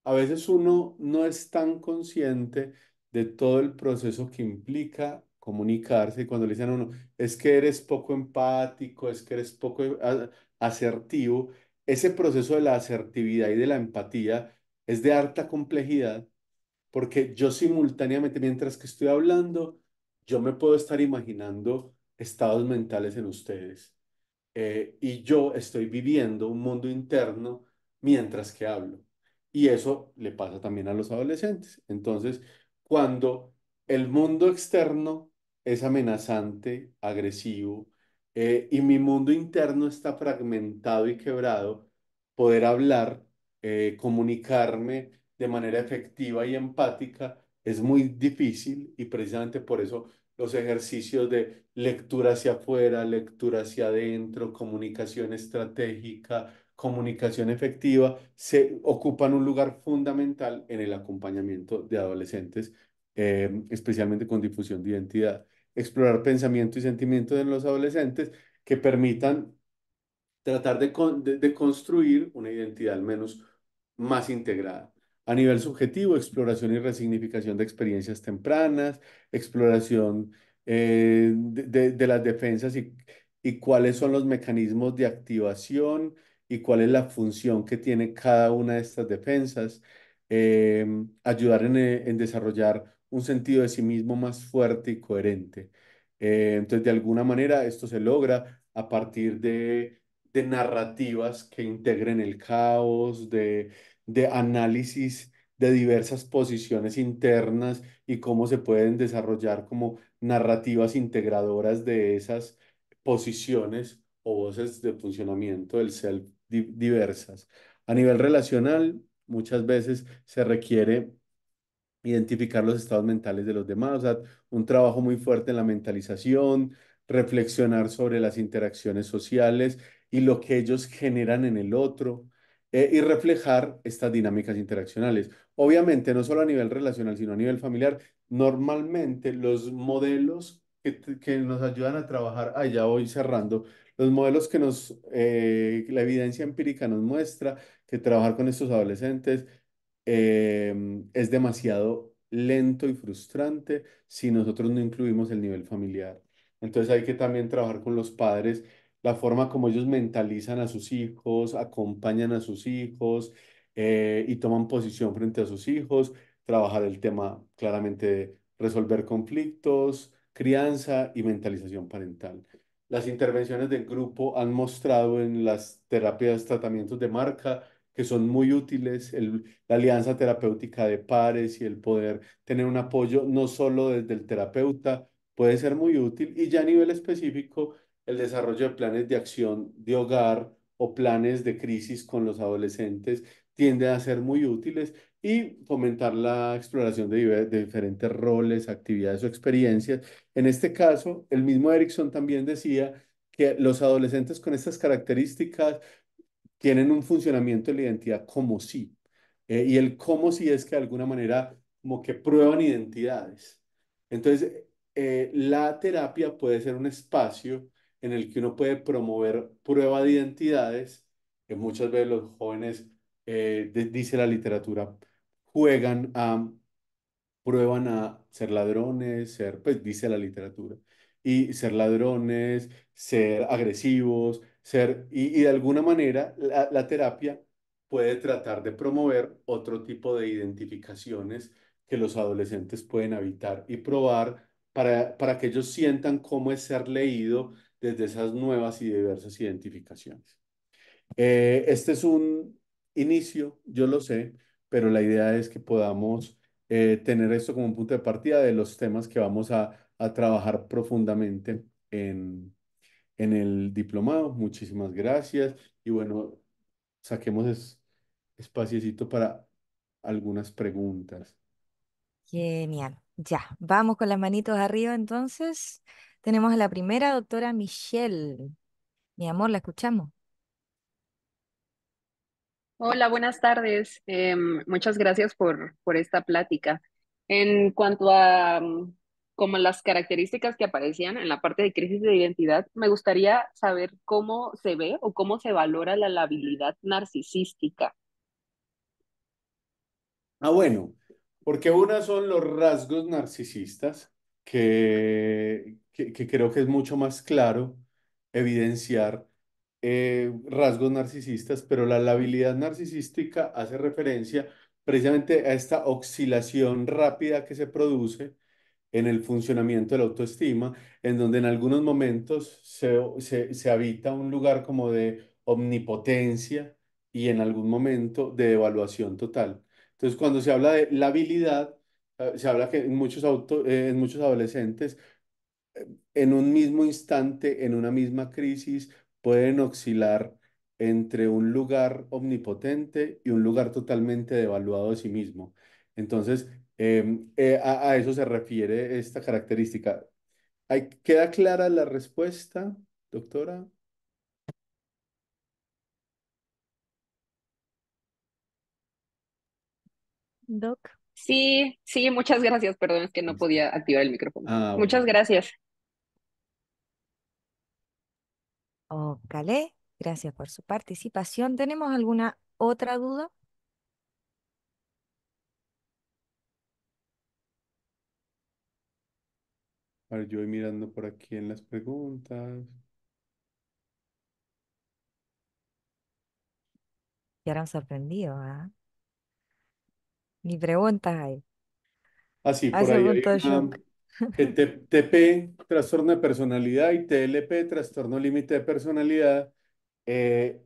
a veces uno no es tan consciente de todo el proceso que implica comunicarse, y cuando le dicen a uno, es que eres poco empático, es que eres poco eh, asertivo, ese proceso de la asertividad y de la empatía es de harta complejidad, porque yo simultáneamente, mientras que estoy hablando, yo me puedo estar imaginando estados mentales en ustedes. Eh, y yo estoy viviendo un mundo interno mientras que hablo. Y eso le pasa también a los adolescentes. Entonces, cuando el mundo externo es amenazante, agresivo, eh, y mi mundo interno está fragmentado y quebrado, poder hablar, eh, comunicarme de manera efectiva y empática es muy difícil y precisamente por eso los ejercicios de lectura hacia afuera, lectura hacia adentro, comunicación estratégica, comunicación efectiva se ocupan un lugar fundamental en el acompañamiento de adolescentes, em, especialmente con difusión de identidad. Explorar pensamiento y sentimientos en los adolescentes que permitan tratar de, de, construir una identidad al menos más integrada. A nivel subjetivo, exploración y resignificación de experiencias tempranas, exploración eh, de, de, las defensas y, y cuáles son los mecanismos de activación, y cuál es la función que tiene cada una de estas defensas, eh, ayudar en, eh, en, desarrollar un sentido de sí mismo más fuerte y coherente. Eh, entonces, de alguna manera, esto se logra a partir de, de narrativas que integren el caos, de, de análisis de diversas posiciones internas y cómo se pueden desarrollar como narrativas integradoras de esas posiciones o voces de funcionamiento del self diversas. A nivel relacional, muchas veces se requiere identificar los estados mentales de los demás, o sea, un trabajo muy fuerte en la mentalización, reflexionar sobre las interacciones sociales y lo que ellos generan en el otro eh, y reflejar estas dinámicas interaccionales. Obviamente, no solo a nivel relacional, sino a nivel familiar, normalmente los modelos que, nos ayudan a trabajar, allá voy cerrando, los modelos que nos, eh, la evidencia empírica nos muestra que trabajar con estos adolescentes em, es demasiado lento y frustrante si nosotros no incluimos el nivel familiar. Entonces hay que también trabajar con los padres, la forma como ellos mentalizan a sus hijos, acompañan a sus hijos eh, y toman posición frente a sus hijos, trabajar el tema claramente de resolver conflictos, crianza y mentalización parental las intervenciones del grupo han mostrado en las terapias, tratamientos de marca, que son muy útiles, la alianza terapéutica de pares y el poder tener un apoyo no solo desde el terapeuta puede ser muy útil y ya a nivel específico el desarrollo de planes de acción de hogar o planes de crisis con los adolescentes tienden a ser muy útiles y fomentar la exploración de, de, diferentes roles, actividades o experiencias. En este caso, el mismo Erickson también decía que los adolescentes con estas características tienen un funcionamiento de la identidad como sí. Si. Eh, y el como si es que de alguna manera como que prueban identidades. Entonces, eh, la terapia puede ser un espacio en el que uno puede promover prueba de identidades. que muchas veces los jóvenes, eh, dice la literatura, juegan a, prueban a ser ladrones, ser, pues dice la literatura, y ser ladrones, ser agresivos, ser, y, de alguna manera la, terapia puede tratar de promover otro tipo de identificaciones que los adolescentes pueden habitar y probar para, que ellos sientan cómo es ser leído desde esas nuevas y diversas identificaciones. Eh, este es un inicio, yo lo sé, pero la idea es que podamos eh, tener esto como un punto de partida de los temas que vamos a, trabajar profundamente en, en el diplomado. Muchísimas gracias y bueno, saquemos es, para algunas preguntas. Genial. Ya, vamos con las manitos arriba entonces. Tenemos a la primera, doctora Michelle. Mi amor, la escuchamos. Hola, buenas tardes. Em, muchas gracias por, por, esta plática. En cuanto a mm, como las características que aparecían en la parte de crisis de identidad, me gustaría saber cómo se ve o cómo se valora la, labilidad narcisística. Ah, bueno, porque una son los rasgos narcisistas, que, que creo que es mucho más claro evidenciar eh, rasgos narcisistas, pero la labilidad narcisística hace referencia precisamente a esta oscilación rápida que se produce en el funcionamiento de la autoestima, en donde en algunos momentos se, habita un lugar como de omnipotencia y en algún momento de evaluación total. Entonces, cuando se habla de la habilidad, eh, se habla que en muchos, auto, eh, en muchos adolescentes, en un mismo instante, en una misma crisis, pueden oscilar entre un lugar omnipotente y un lugar totalmente devaluado de sí mismo. Entonces, em, eh, a, eso se refiere esta característica. ¿Hay, ¿Queda clara la respuesta, doctora? Doc. Sí, sí, muchas gracias. Perdón, es que no podía activar el micrófono. Ah, muchas gracias. Ocalé, gracias por su participación. ¿Tenemos alguna otra duda? yo voy mirando por aquí en las preguntas. ¿Yaram sorprendido, ¿ah? ¿eh? Ni preguntas hay. Ah, sí, por ahí TP, trastorno de personalidad, y TLP, trastorno límite de personalidad. Eh,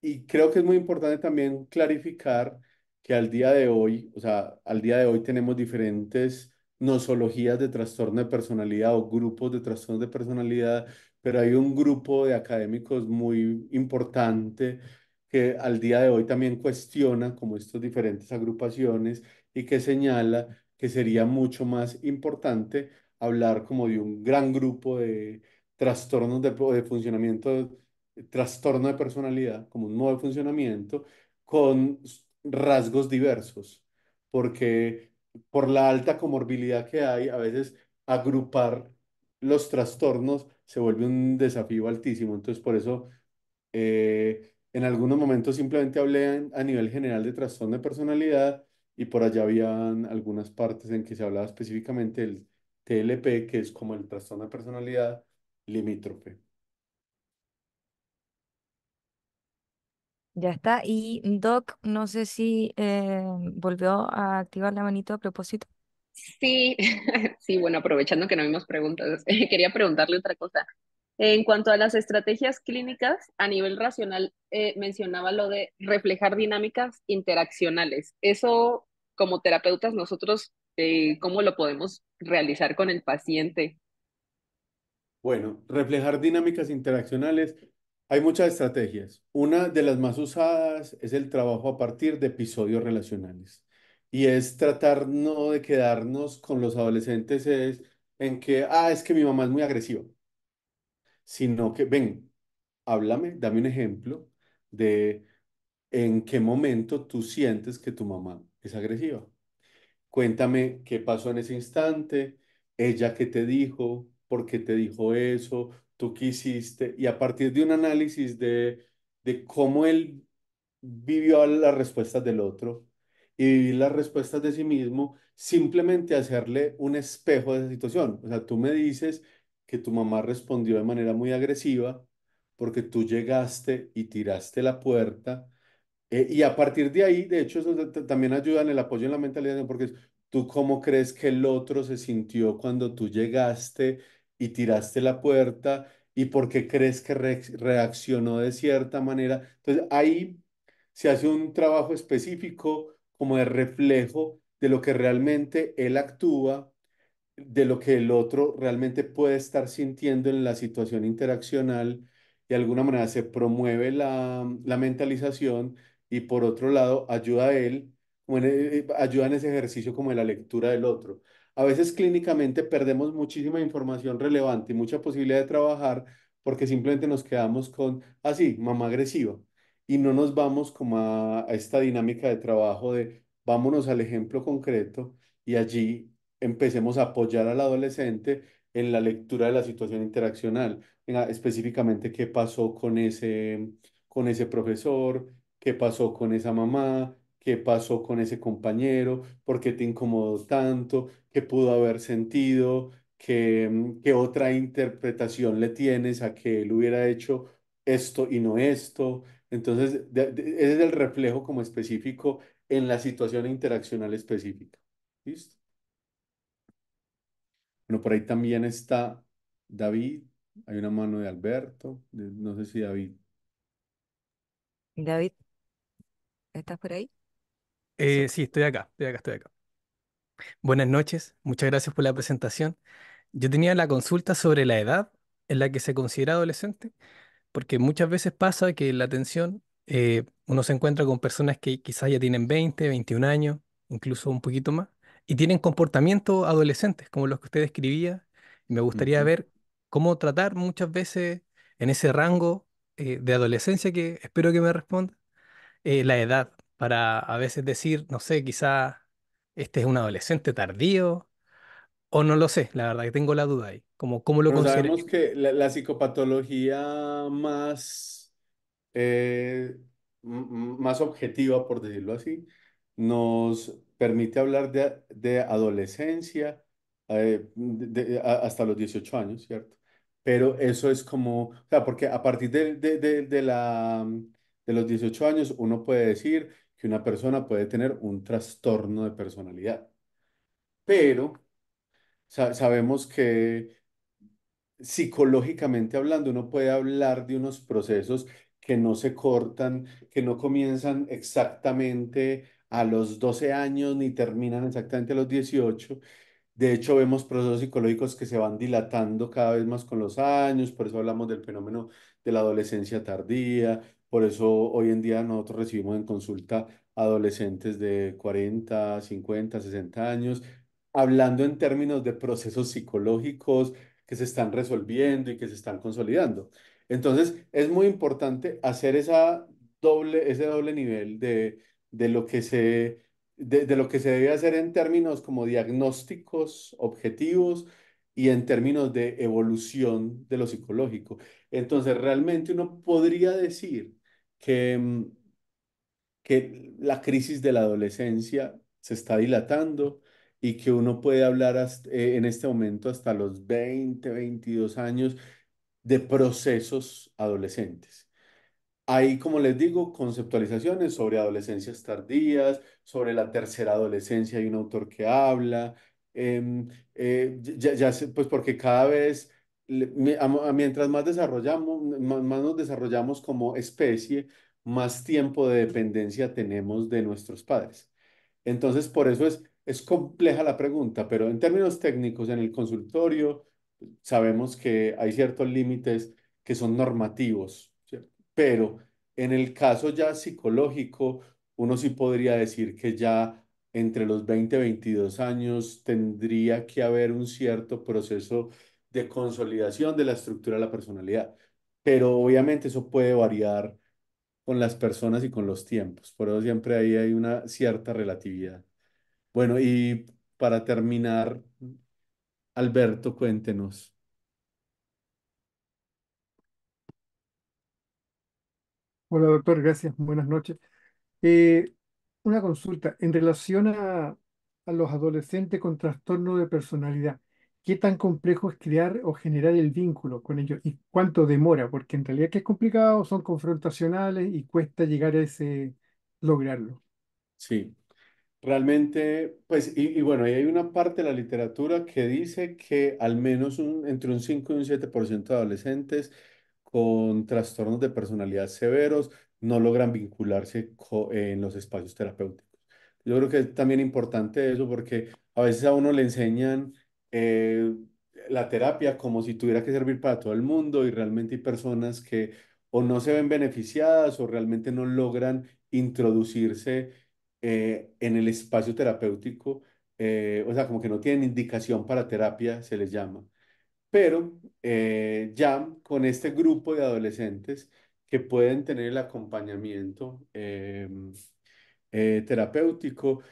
y creo que es muy importante también clarificar que al día de hoy, o sea, al día de hoy tenemos diferentes nosologías de trastorno de personalidad o grupos de trastornos de personalidad, pero hay un grupo de académicos muy importante que al día de hoy también cuestiona como estas diferentes agrupaciones y que señala que sería mucho más importante hablar como de un gran grupo de trastornos de, funcionamiento, trastorno de personalidad, como un modo de funcionamiento, con rasgos diversos, porque por la alta comorbilidad que hay, a veces agrupar los trastornos se vuelve un desafío altísimo. Entonces, por eso, eh, en algunos momentos simplemente hablé a nivel general de trastorno de personalidad y por allá habían algunas partes en que se hablaba específicamente del TLP, que es como el trastorno de personalidad limítrofe. Ya está. Y Doc, no sé si eh, volvió a activar la manito a propósito. Sí, <laughs> sí, bueno, aprovechando que no vimos preguntas, <laughs> quería preguntarle otra cosa. En cuanto a las estrategias clínicas, a nivel racional eh, mencionaba lo de reflejar dinámicas interaccionales. ¿Eso como terapeutas nosotros, eh, ¿cómo lo podemos realizar con el paciente? Bueno, reflejar dinámicas interaccionales. Hay muchas estrategias. Una de las más usadas es el trabajo a partir de episodios relacionales. Y es tratar no de quedarnos con los adolescentes es en que, ah, es que mi mamá es muy agresiva, sino que, ven, háblame, dame un ejemplo de en qué momento tú sientes que tu mamá es agresiva. Cuéntame qué pasó en ese instante, ella qué te dijo, por qué te dijo eso, tú qué hiciste, y a partir de un análisis de, de cómo él vivió las respuestas del otro y vivir las respuestas de sí mismo, simplemente hacerle un espejo de la situación. O sea, tú me dices que tu mamá respondió de manera muy agresiva porque tú llegaste y tiraste la puerta eh, y a partir de ahí, de hecho, eso también ayuda en el apoyo en la mentalidad, porque tú cómo crees que el otro se sintió cuando tú llegaste y tiraste la puerta y por qué crees que reaccionó de cierta manera. Entonces, ahí se hace un trabajo específico como de reflejo de lo que realmente él actúa, de lo que el otro realmente puede estar sintiendo en la situación interaccional. Y de alguna manera se promueve la, la mentalización y por otro lado ayuda a él, eh, eh, ayuda en ese ejercicio como en la lectura del otro. A veces clínicamente perdemos muchísima información relevante y mucha posibilidad de trabajar porque simplemente nos quedamos con, así, ah, mamá agresiva, y no nos vamos como a, esta dinámica de trabajo de vámonos al ejemplo concreto y allí empecemos a apoyar al adolescente en la lectura de la situación interaccional, específicamente qué pasó con ese, con ese profesor, qué pasó con esa mamá, qué pasó con ese compañero, por qué te incomodó tanto, qué pudo haber sentido, qué, mm, qué otra interpretación le tienes a que él hubiera hecho esto y no esto. Entonces, ese es el reflejo como específico en la situación e interaccional específica. ¿Listo? Bueno, por ahí también está David. Hay una mano de Alberto. no sé si David. David. ¿Estás por ahí? Eh, sí, estoy acá, estoy acá, estoy acá. Buenas noches, muchas gracias por la presentación. Yo tenía la consulta sobre la edad en la que se considera adolescente, porque muchas veces pasa que la atención, eh, uno se encuentra con personas que quizás ya tienen 20, 21 años, incluso un poquito más, y tienen comportamientos adolescentes, como los que usted describía. Y me gustaría ver cómo tratar muchas veces en ese rango eh, de adolescencia que espero que me responda. Eh, la edad para a veces decir, no sé, quizá este es un adolescente tardío, o no lo sé, la verdad que tengo la duda ahí, como cómo lo consideramos? Sabemos que la, psicopatología más, eh, más objetiva, por decirlo así, nos permite hablar de, de adolescencia eh, hasta los 18 años, ¿cierto? Pero eso es como, o sea, porque a partir de, la de los 18 años uno puede decir que una persona puede tener un trastorno de personalidad. Pero sabemos que psicológicamente hablando uno puede hablar de unos procesos que no se cortan, que no comienzan exactamente a los 12 años ni terminan exactamente a los 18. De hecho, vemos procesos psicológicos que se van dilatando cada vez más con los años, por eso hablamos del fenómeno de la adolescencia tardía, por eso hoy en día nosotros recibimos en consulta adolescentes de 40, 50, 60 años, hablando en términos de procesos psicológicos que se están resolviendo y que se están consolidando. Entonces, es muy importante hacer esa doble, ese doble nivel de, lo que de lo que se debe hacer en términos como diagnósticos objetivos, y en términos de evolución de lo psicológico. Entonces, realmente uno podría decir que, mm, que la crisis de la adolescencia se está dilatando y que uno puede hablar eh, en este momento hasta los 20, 22 años de procesos adolescentes. Hay, como les digo, conceptualizaciones sobre adolescencias tardías, sobre la tercera adolescencia, hay un autor que habla, Em, eh, ya, pues porque cada vez, mientras más desarrollamos, más, nos desarrollamos como especie, más tiempo de dependencia tenemos de nuestros padres. Entonces, por eso es, es compleja la pregunta, pero en términos técnicos, en el consultorio, sabemos que hay ciertos límites que son normativos, pero en el caso ya psicológico, uno sí podría decir que ya entre los 20 y 22 años tendría que haber un cierto proceso de consolidación de la estructura de la personalidad. Pero obviamente eso puede variar con las personas y con los tiempos. Por eso siempre ahí hay una cierta relatividad. Bueno, y para terminar, Alberto, cuéntenos. Hola doctor, gracias, buenas noches. Eh, una consulta en relación a, los adolescentes con trastorno de personalidad. ¿Qué tan complejo es crear o generar el vínculo con ellos y cuánto demora? Porque en realidad que es complicado, son confrontacionales y cuesta llegar a ese lograrlo. Sí, realmente, pues, y, bueno, hay una parte de la literatura que dice que al menos un, entre un 5 y un 7% de adolescentes con trastornos de personalidad severos no logran vincularse eh, en los espacios terapéuticos. Yo creo que es también importante eso porque a veces a uno le enseñan eh, la terapia como si tuviera que servir para todo el mundo y realmente hay personas que o no se ven beneficiadas o realmente no logran introducirse eh, en el espacio terapéutico, o sea, como que no tienen indicación para terapia, se les llama. Pero ya con este grupo de adolescentes, que pueden tener el acompañamiento em, eh, terapéutico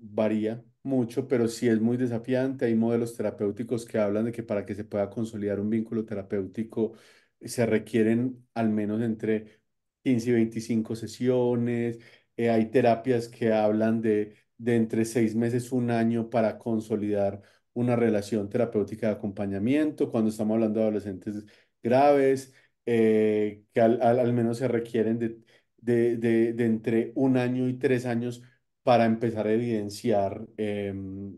varía mucho, pero sí es muy desafiante. Hay modelos terapéuticos que hablan de que para que se pueda consolidar un vínculo terapéutico se requieren al menos entre 15 y 25 sesiones. Eh, hay terapias que hablan de, de entre seis meses, un año para consolidar una relación terapéutica de acompañamiento. Cuando estamos hablando de adolescentes graves, eh, que al, al, menos se requieren de, de, de, entre un año y tres años para empezar a evidenciar em,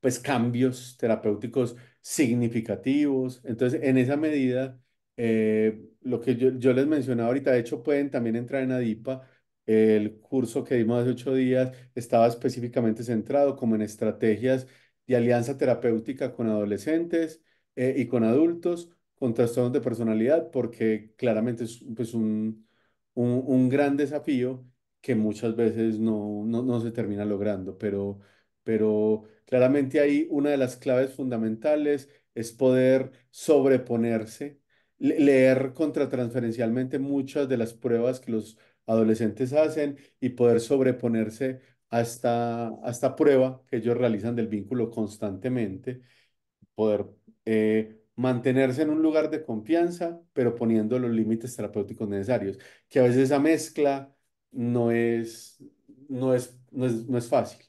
pues cambios terapéuticos significativos. Entonces, en esa medida, eh, lo que yo, yo, les mencionaba ahorita, de hecho pueden también entrar en ADIPA, el curso que dimos hace ocho días estaba específicamente centrado como en estrategias de alianza terapéutica con adolescentes eh, y con adultos con trastornos de personalidad, porque claramente es pues, un, un, un, gran desafío que muchas veces no, no, no se termina logrando, pero, pero claramente ahí una de las claves fundamentales es poder sobreponerse, leer contratransferencialmente muchas de las pruebas que los adolescentes hacen y poder sobreponerse a esta, prueba que ellos realizan del vínculo constantemente, poder eh, mantenerse en un lugar de confianza, pero poniendo los límites terapéuticos necesarios, que a veces esa mezcla no es, no es, no es, no es fácil.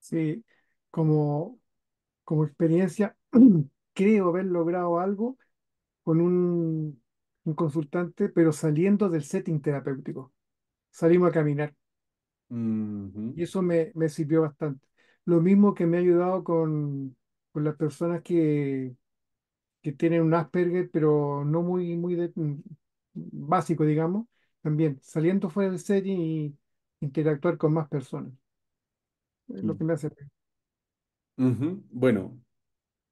¿sí? como, como experiencia, <clears throat> creo haber logrado algo con un, consultante, pero saliendo del setting terapéutico. Salimos a caminar. Y eso me, me sirvió bastante. Lo mismo que me ha ayudado con, con las personas que, que tienen un Asperger, pero no muy, muy de, mm, básico, digamos, también saliendo fuera del set y interactuar con más personas. Es lo mm. que me hace. Bueno,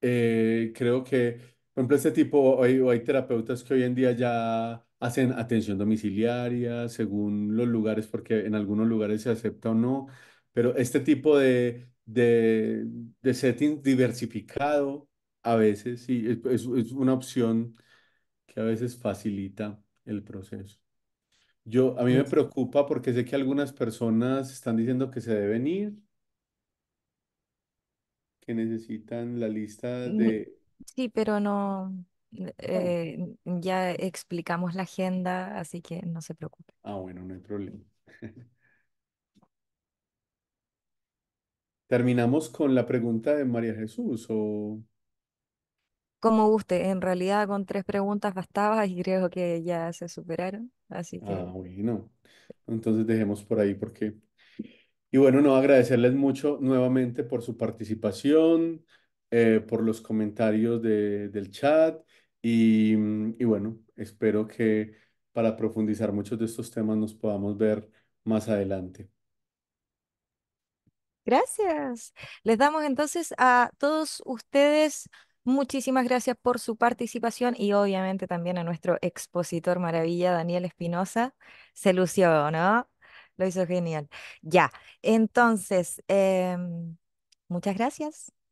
eh, creo que, por ejemplo, este tipo, hay, hay terapeutas que hoy en día ya hacen atención domiciliaria según los lugares, porque en algunos lugares se acepta o no, pero este tipo de, de, de setting diversificado a veces sí, es, una opción que a veces facilita el proceso. Yo, a mí me pues preocupa porque sé que algunas personas están diciendo que se deben ir, que necesitan la lista mm, de... Sí, pero no, eh, ya explicamos la agenda, así que no se preocupe. Ah, bueno, no hay problema. <laughs> ¿Terminamos con la pregunta de María Jesús o...? Como guste, en realidad con tres preguntas bastaba y creo que ya se superaron, así Ah, bueno. Entonces dejemos por ahí porque... Y bueno, no, agradecerles mucho nuevamente por su participación, eh, por los comentarios del chat y, y bueno, espero que para profundizar muchos de estos temas nos podamos ver más adelante. gracias. Les damos entonces a todos ustedes Muchísimas gracias por su participación y obviamente también a nuestro expositor maravilla, Daniel Espinosa. Se lució, ¿no? Lo hizo genial. Ya, entonces, em, muchas gracias.